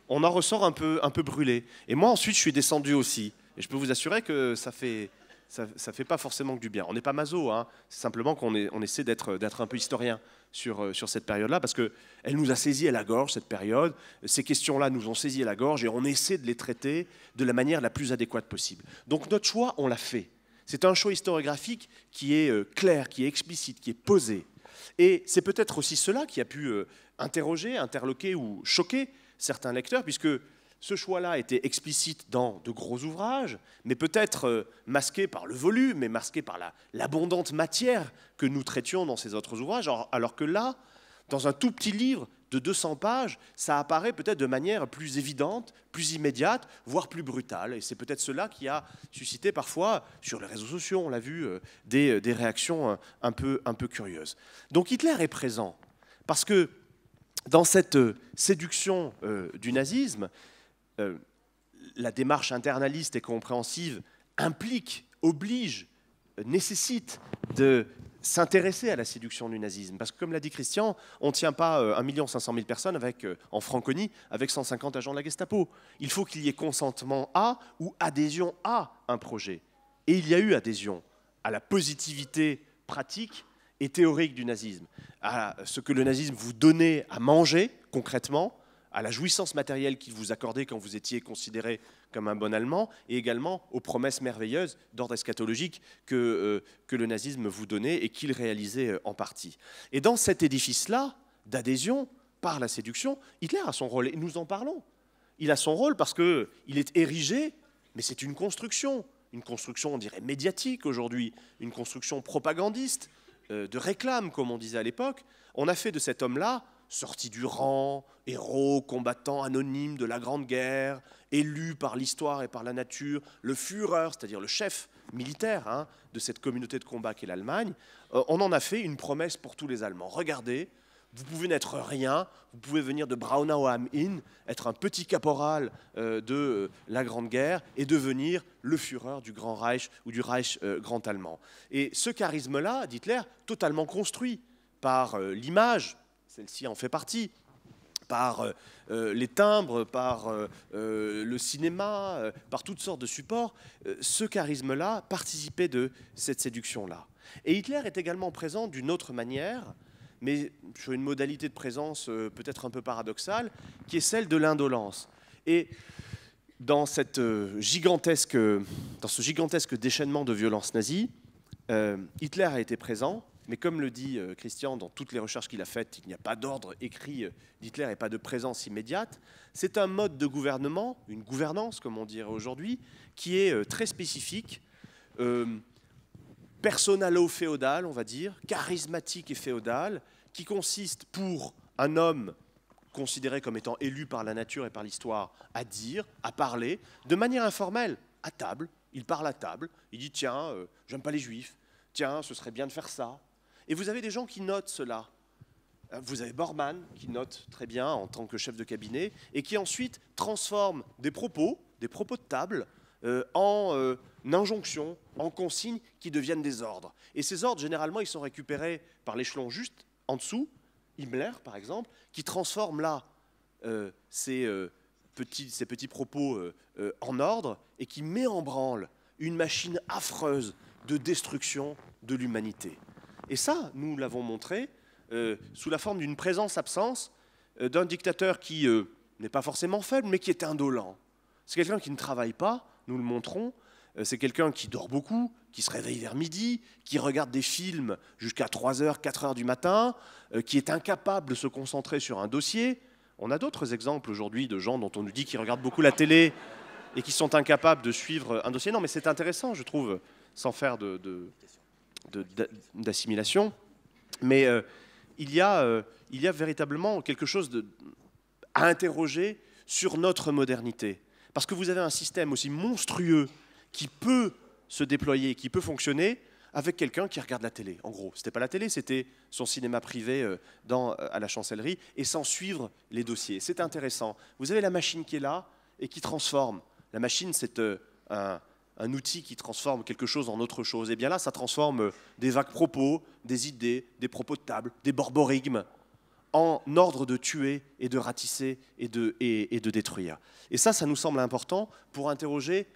on en ressort un peu, un peu brûlé. Et moi, ensuite, je suis descendu aussi. Et je peux vous assurer que ça fait, ça, fait pas forcément que du bien. On n'est pas maso, hein. c'est simplement qu'on on essaie d'être, un peu historien sur, euh, sur cette période-là, parce qu'elle nous a saisi à la gorge, cette période. Ces questions-là nous ont saisi à la gorge et on essaie de les traiter de la manière la plus adéquate possible. Donc notre choix, on l'a fait. C'est un choix historiographique qui est euh, clair, qui est explicite, qui est posé. Et c'est peut-être aussi cela qui a pu euh, interroger, interloquer ou choquer certains lecteurs, puisque ce choix-là était explicite dans de gros ouvrages, mais peut-être euh, masqué par le volume mais masqué par l'abondante matière que nous traitions dans ces autres ouvrages, alors que là, dans un tout petit livre de 200 pages, ça apparaît peut-être de manière plus évidente, plus immédiate, voire plus brutale. Et c'est peut-être cela qui a suscité parfois, sur les réseaux sociaux, on l'a vu, euh, euh, des, réactions peu, un peu curieuses. Donc Hitler est présent, parce que dans cette euh, séduction euh, du nazisme, euh, la démarche internaliste et compréhensive implique, oblige, nécessite de s'intéresser à la séduction du nazisme. Parce que, comme l'a dit Christian, on ne tient pas 1 500 000 personnes avec, en Franconie avec 150 agents de la Gestapo. Il faut qu'il y ait consentement à ou adhésion à un projet. Et il y a eu adhésion à la positivité pratique et théorique du nazisme, à ce que le nazisme vous donnait à manger concrètement, à la jouissance matérielle qu'il vous accordait quand vous étiez considéré comme un bon Allemand, et également aux promesses merveilleuses d'ordre eschatologique que, euh, que le nazisme vous donnait et qu'il réalisait euh, en partie. Et dans cet édifice-là, d'adhésion par la séduction, Hitler a son rôle, et nous en parlons. Il a son rôle parce qu'il est érigé, mais c'est une construction, une construction, on dirait, médiatique aujourd'hui, une construction propagandiste, euh, de réclame, comme on disait à l'époque, on a fait de cet homme-là, sorti du rang, héros, combattant anonyme de la Grande Guerre, élu par l'histoire et par la nature, le Führer, c'est-à-dire le chef militaire hein, de cette communauté de combat qu'est l'Allemagne, euh, on en a fait une promesse pour tous les Allemands. Regardez, vous pouvez n'être rien, vous pouvez venir de Braunau am Inn, être un petit caporal euh, de euh, la Grande Guerre et devenir le Führer du Grand Reich ou du Reich euh, grand allemand. Et ce charisme-là, d'Hitler, totalement construit par l'image, celle-ci en fait partie, par les timbres, par le cinéma, par toutes sortes de supports, ce charisme-là participait de cette séduction-là. Et Hitler est également présent d'une autre manière mais sur une modalité de présence euh, peut-être un peu paradoxale, qui est celle de l'indolence. Et dans, cette euh, gigantesque, dans ce gigantesque déchaînement de violence nazie, euh, Hitler a été présent, mais comme le dit Christian dans toutes les recherches qu'il a faites, il n'y a pas d'ordre écrit d'Hitler et pas de présence immédiate. C'est un mode de gouvernement, une gouvernance comme on dirait aujourd'hui, qui est très spécifique personnalo-féodal, on va dire, charismatique et féodal, qui consiste pour un homme considéré comme étant élu par la nature et par l'histoire à dire, à parler, de manière informelle, à table. Il parle à table, il dit tiens, euh, j'aime pas les juifs, tiens, ce serait bien de faire ça. Et vous avez des gens qui notent cela. Euh, vous avez Bormann qui note très bien en tant que chef de cabinet et qui ensuite transforme des propos, des propos de table, euh, en injonction, en consignes qui deviennent des ordres. Et ces ordres, généralement, ils sont récupérés par l'échelon juste en dessous, Himmler par exemple, qui transforme là euh, euh, ces, petits, propos euh, en ordre et qui met en branle une machine affreuse de destruction de l'humanité. Et ça, nous l'avons montré sous la forme d'une présence-absence d'un dictateur qui n'est pas forcément faible, mais qui est indolent. C'est quelqu'un qui ne travaille pas, nous le montrons, euh, c'est quelqu'un qui dort beaucoup, qui se réveille vers midi, qui regarde des films jusqu'à 3h, 4h du matin, euh, qui est incapable de se concentrer sur un dossier. On a d'autres exemples aujourd'hui de gens dont on nous dit qu'ils regardent beaucoup la télé et qui sont incapables de suivre un dossier. Non, mais c'est intéressant, je trouve, sans faire d'assimilation. De, mais euh, il, il y a véritablement quelque chose à interroger sur notre modernité. Parce que vous avez un système aussi monstrueux qui peut se déployer, qui peut fonctionner avec quelqu'un qui regarde la télé, en gros. Ce n'était pas la télé, c'était son cinéma privé euh, euh, à la chancellerie, et sans suivre les dossiers. C'est intéressant. Vous avez la machine qui est là et qui transforme. La machine, c'est euh, un, outil qui transforme quelque chose en autre chose. Et eh bien là, ça transforme des vagues propos, des idées, des propos de table, des borborigmes, en ordre de tuer et de ratisser et de, et de détruire. Et ça, ça nous semble important pour interroger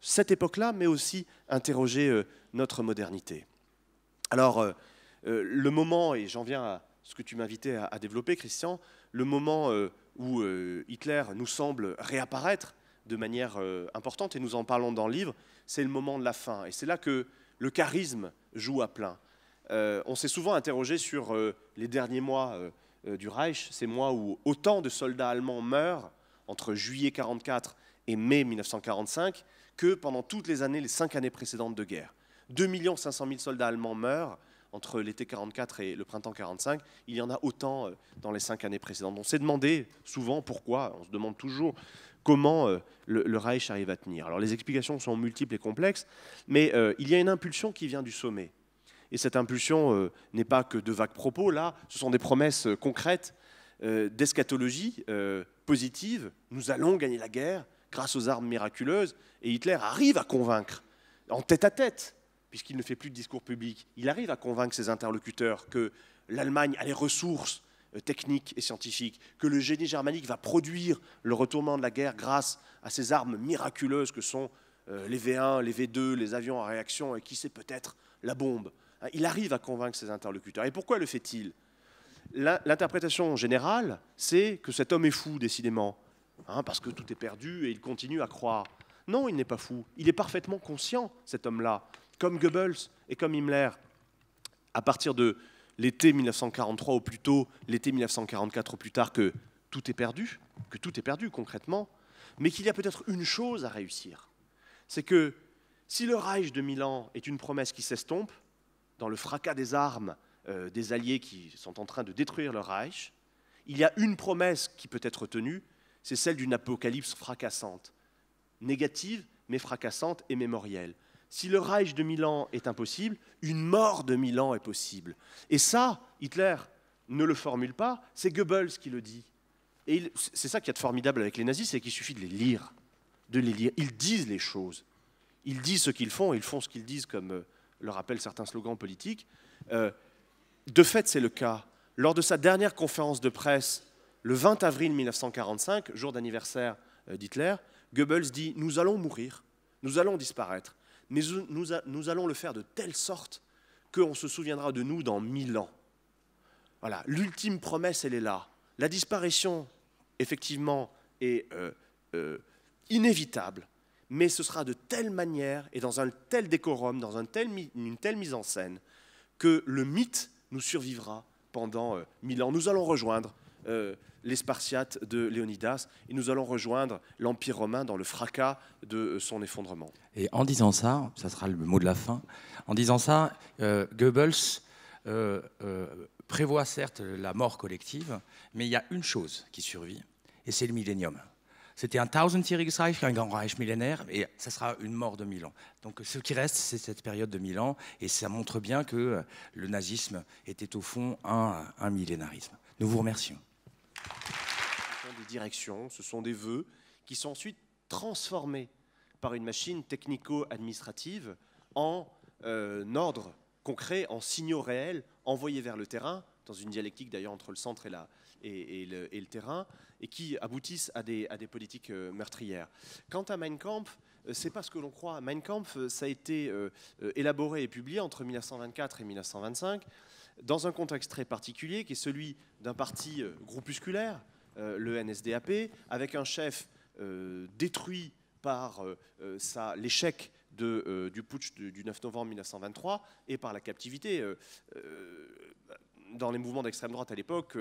cette époque-là, mais aussi interroger euh, notre modernité. Alors, euh, euh, le moment, et j'en viens à ce que tu m'invitais à, développer, Christian, le moment où Hitler nous semble réapparaître de manière importante, et nous en parlons dans le livre, c'est le moment de la fin. Et c'est là que le charisme joue à plein. on s'est souvent interrogé sur les derniers mois du Reich, ces mois où autant de soldats allemands meurent entre juillet 1944 et mai 1945, que pendant toutes les années, les cinq années précédentes de guerre. 2 500 000 soldats allemands meurent entre l'été 44 et le printemps 45. Il y en a autant euh, dans les cinq années précédentes. On s'est demandé souvent pourquoi, on se demande toujours comment euh, le, Reich arrive à tenir. Alors les explications sont multiples et complexes, mais euh, il y a une impulsion qui vient du sommet. Et cette impulsion n'est pas que de vagues propos, là, ce sont des promesses concrètes d'escatologie positive. Nous allons gagner la guerre, grâce aux armes miraculeuses, et Hitler arrive à convaincre, en tête à tête, puisqu'il ne fait plus de discours public, il arrive à convaincre ses interlocuteurs que l'Allemagne a les ressources euh, techniques et scientifiques, que le génie germanique va produire le retournement de la guerre grâce à ces armes miraculeuses que sont euh, les V1, les V2, les avions à réaction, et qui sait peut-être la bombe. Hein, il arrive à convaincre ses interlocuteurs. Et pourquoi le fait-il L'interprétation générale, c'est que cet homme est fou, décidément. Hein, parce que tout est perdu et il continue à croire. Non, il n'est pas fou. Il est parfaitement conscient, cet homme-là, comme Goebbels et comme Himmler. À partir de l'été 1943 ou plus tôt, l'été 1944 ou plus tard, que tout est perdu, que tout est perdu concrètement, mais qu'il y a peut-être une chose à réussir. C'est que si le Reich de Milan est une promesse qui s'estompe, dans le fracas des armes euh, des Alliés qui sont en train de détruire le Reich, il y a une promesse qui peut être tenue, c'est celle d'une apocalypse fracassante, négative, mais fracassante et mémorielle. Si le Reich de Milan est impossible, une mort de Milan est possible. Et ça, Hitler ne le formule pas, c'est Goebbels qui le dit. Et c'est ça qui est a formidable avec les nazis, c'est qu'il suffit de les lire, de les lire. Ils disent les choses, ils disent ce qu'ils font, ils font ce qu'ils disent, comme euh, le rappellent certains slogans politiques. Euh, de fait, c'est le cas. Lors de sa dernière conférence de presse le 20 avril 1945, jour d'anniversaire euh, d'Hitler, Goebbels dit Nous allons mourir, nous allons disparaître, mais nous, allons le faire de telle sorte qu'on se souviendra de nous dans mille ans. Voilà, l'ultime promesse, elle est là. La disparition, effectivement, est euh, euh, inévitable, mais ce sera de telle manière et dans un tel décorum, dans une telle mise en scène, que le mythe nous survivra pendant mille ans. Nous allons rejoindre euh, les Spartiates de Léonidas, et nous allons rejoindre l'Empire romain dans le fracas de euh, son effondrement. Et en disant ça, ça sera le mot de la fin, en disant ça, euh, Goebbels prévoit certes la mort collective, mais il y a une chose qui survit, et c'est le millénium. C'était un years Reich, un grand Reich millénaire, et ça sera une mort de mille ans. Donc ce qui reste, c'est cette période de mille ans, et ça montre bien que le nazisme était au fond un millénarisme. Nous vous remercions. Ce sont des directions, ce sont des vœux qui sont ensuite transformés par une machine technico-administrative en euh, ordre concret, en signaux réels envoyés vers le terrain, dans une dialectique d'ailleurs entre le centre et, et, le, terrain, et qui aboutissent à des, politiques euh, meurtrières. Quant à Mein Kampf, euh, c'est pas ce que l'on croit. Mein Kampf, ça a été élaboré et publié entre 1924 et 1925 dans un contexte très particulier qui est celui d'un parti euh, groupusculaire, euh, le NSDAP, avec un chef euh, détruit par l'échec du putsch du, 9 novembre 1923 et par la captivité. dans les mouvements d'extrême droite à l'époque,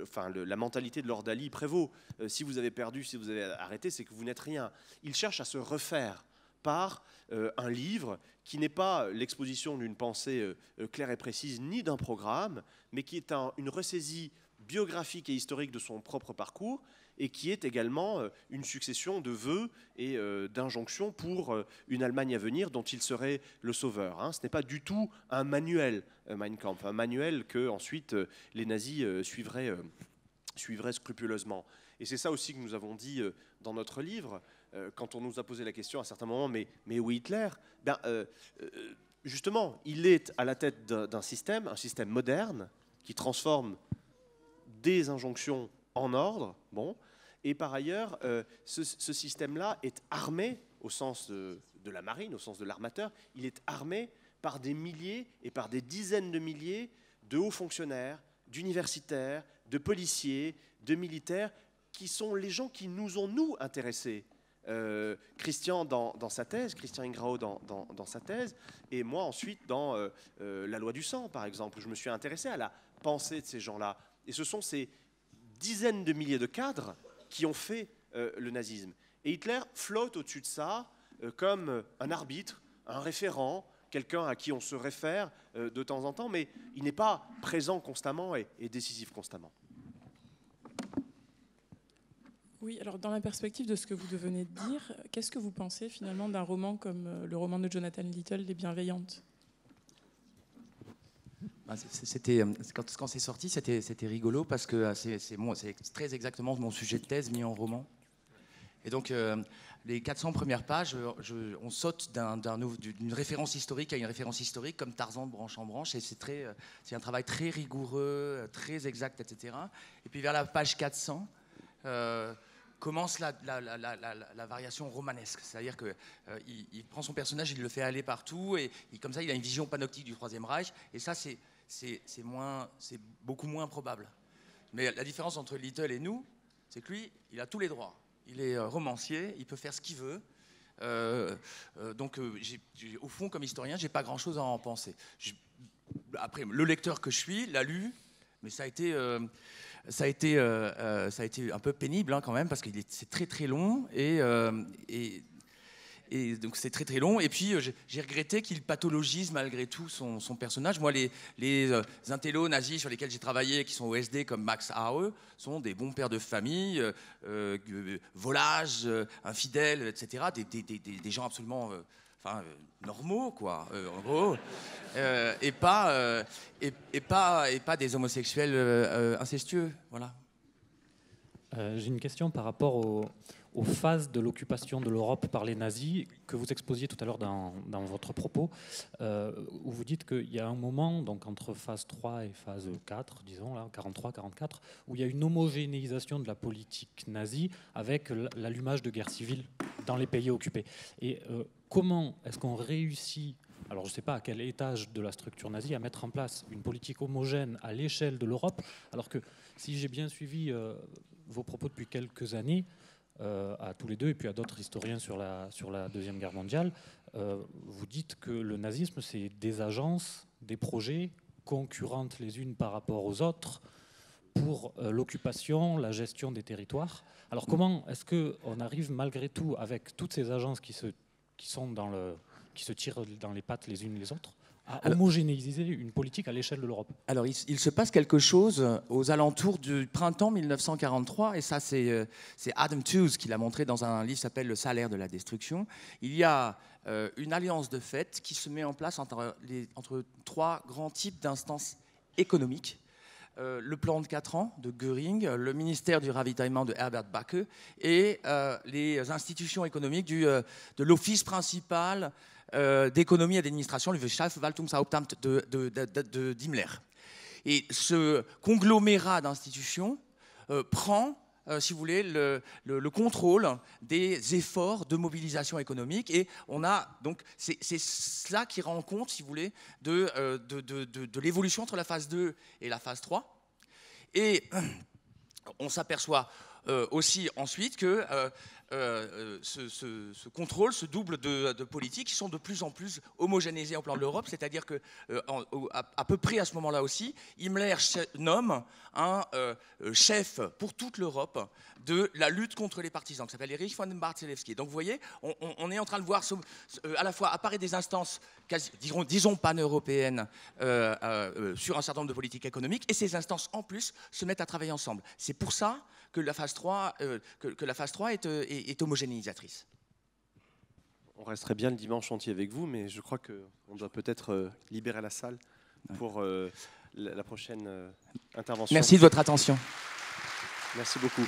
enfin, la mentalité de Ali prévaut. si vous avez perdu, si vous avez arrêté, c'est que vous n'êtes rien. Il cherche à se refaire par euh, un livre qui n'est pas l'exposition d'une pensée euh, claire et précise ni d'un programme, mais qui est une ressaisie biographique et historique de son propre parcours et qui est également euh, une succession de vœux et d'injonctions pour une Allemagne à venir dont il serait le sauveur. Hein. Ce n'est pas du tout un manuel, Mein Kampf, un manuel que ensuite les nazis suivraient scrupuleusement. Et c'est ça aussi que nous avons dit dans notre livre. Euh, quand on nous a posé la question à certains moments, mais, mais où Hitler ben, euh, euh, Justement, il est à la tête d'un système, un système moderne, qui transforme des injonctions en ordre. Bon, et par ailleurs, ce, système-là est armé, au sens de, de, la marine, au sens de l'armateur, il est armé par des milliers et par des dizaines de milliers de hauts fonctionnaires, d'universitaires, de policiers, de militaires, qui sont les gens qui nous ont, nous, intéressés euh, Christian dans, sa thèse, Christian Ingrao dans, sa thèse, et moi ensuite dans euh, euh, La loi du sang, par exemple, je me suis intéressé à la pensée de ces gens-là. Et ce sont ces dizaines de milliers de cadres qui ont fait le nazisme. Et Hitler flotte au-dessus de ça comme un arbitre, un référent, quelqu'un à qui on se réfère de temps en temps, mais il n'est pas présent constamment et décisif constamment. Oui, alors dans la perspective de ce que vous devenez de dire, qu'est-ce que vous pensez finalement d'un roman comme euh, le roman de Jonathan Little, Les Bienveillantes ben, c'était euh, quand, c'est sorti, c'était rigolo parce que euh, c'est très exactement mon sujet de thèse mis en roman. Et donc, les 400 premières pages, on saute d'une référence historique à une référence historique, comme Tarzan branche en branche, et c'est un travail très rigoureux, très exact, etc. Et puis vers la page 400, commence la, la, variation romanesque. C'est-à-dire qu'il euh, il prend son personnage, il le fait aller partout, et, comme ça, il a une vision panoptique du Troisième Reich, et ça, c'est beaucoup moins probable. Mais la différence entre Little et nous, c'est que lui, il a tous les droits. Il est euh, romancier, il peut faire ce qu'il veut. Euh, donc, au fond, comme historien, j'ai pas grand-chose à en penser. après, le lecteur que je suis l'a lu, mais ça a été ça a été, euh, euh, ça a été un peu pénible hein, quand même, parce que c'est très très long. Euh, et, donc c'est très très long. Et puis j'ai regretté qu'il pathologise malgré tout son, personnage. Moi, les, intellos nazis sur lesquels j'ai travaillé, qui sont au SD comme Max Aue, sont des bons pères de famille, volages, infidèles, etc. des gens absolument enfin euh, normaux quoi, euh, en gros, euh, et pas et, pas et pas des homosexuels incestueux, voilà. J'ai une question par rapport au, aux phases de l'occupation de l'Europe par les nazis que vous exposiez tout à l'heure dans, votre propos, euh, où vous dites qu'il y a un moment, donc entre phase 3 et phase 4, disons là, 43-44, où il y a une homogénéisation de la politique nazie avec l'allumage de guerres civiles dans les pays occupés. Et euh, comment est-ce qu'on réussit alors je ne sais pas à quel étage de la structure nazie, à mettre en place une politique homogène à l'échelle de l'Europe, alors que si j'ai bien suivi euh, vos propos depuis quelques années, euh, à tous les deux et puis à d'autres historiens sur la, sur la Deuxième Guerre mondiale, euh, vous dites que le nazisme, c'est des agences, des projets concurrentes les unes par rapport aux autres pour euh, l'occupation, la gestion des territoires. Alors comment est-ce qu'on arrive malgré tout avec toutes ces agences qui se, qui sont dans le, qui se tirent dans les pattes les unes les autres à ah, homogénéiser une politique à l'échelle de l'Europe. Alors, il, se passe quelque chose euh, aux alentours du printemps 1943, et ça, euh, c'est Adam Tooze qui l'a montré dans un livre qui s'appelle Le salaire de la destruction. Il y a euh, une alliance de fait qui se met en place entre, les, entre trois grands types d'instances économiques. le plan de 4 ans de Göring, le ministère du ravitaillement de Herbert Backe et les institutions économiques du, de l'office principal euh, d'économie et d'administration, le chef de, de, de, de Daimler. Et ce conglomérat d'institutions euh, prend, euh, si vous voulez, le, contrôle des efforts de mobilisation économique. Et on a donc, c'est cela qui rend compte, si vous voulez, de, de, de, de l'évolution entre la phase 2 et la phase 3. Et (clears throat) on s'aperçoit aussi ensuite que euh, euh, ce, contrôle, ce double de, politiques qui sont de plus en plus homogénéisés en plan de l'Europe, c'est-à-dire que euh, à, peu près à ce moment-là aussi, Himmler nomme un chef pour toute l'Europe de la lutte contre les partisans, qui s'appelle Erich von Bartzelewski. Donc vous voyez, on, est en train de voir à la fois apparaître des instances, disons, disons pan-européennes, sur un certain nombre de politiques économiques, et ces instances en plus se mettent à travailler ensemble. C'est pour ça que la phase 3, euh, que, la phase 3 euh, est, est, homogénéisatrice. On resterait bien le dimanche entier avec vous, mais je crois qu'on doit peut-être euh, libérer la salle pour la prochaine intervention. Merci de votre attention. Merci beaucoup.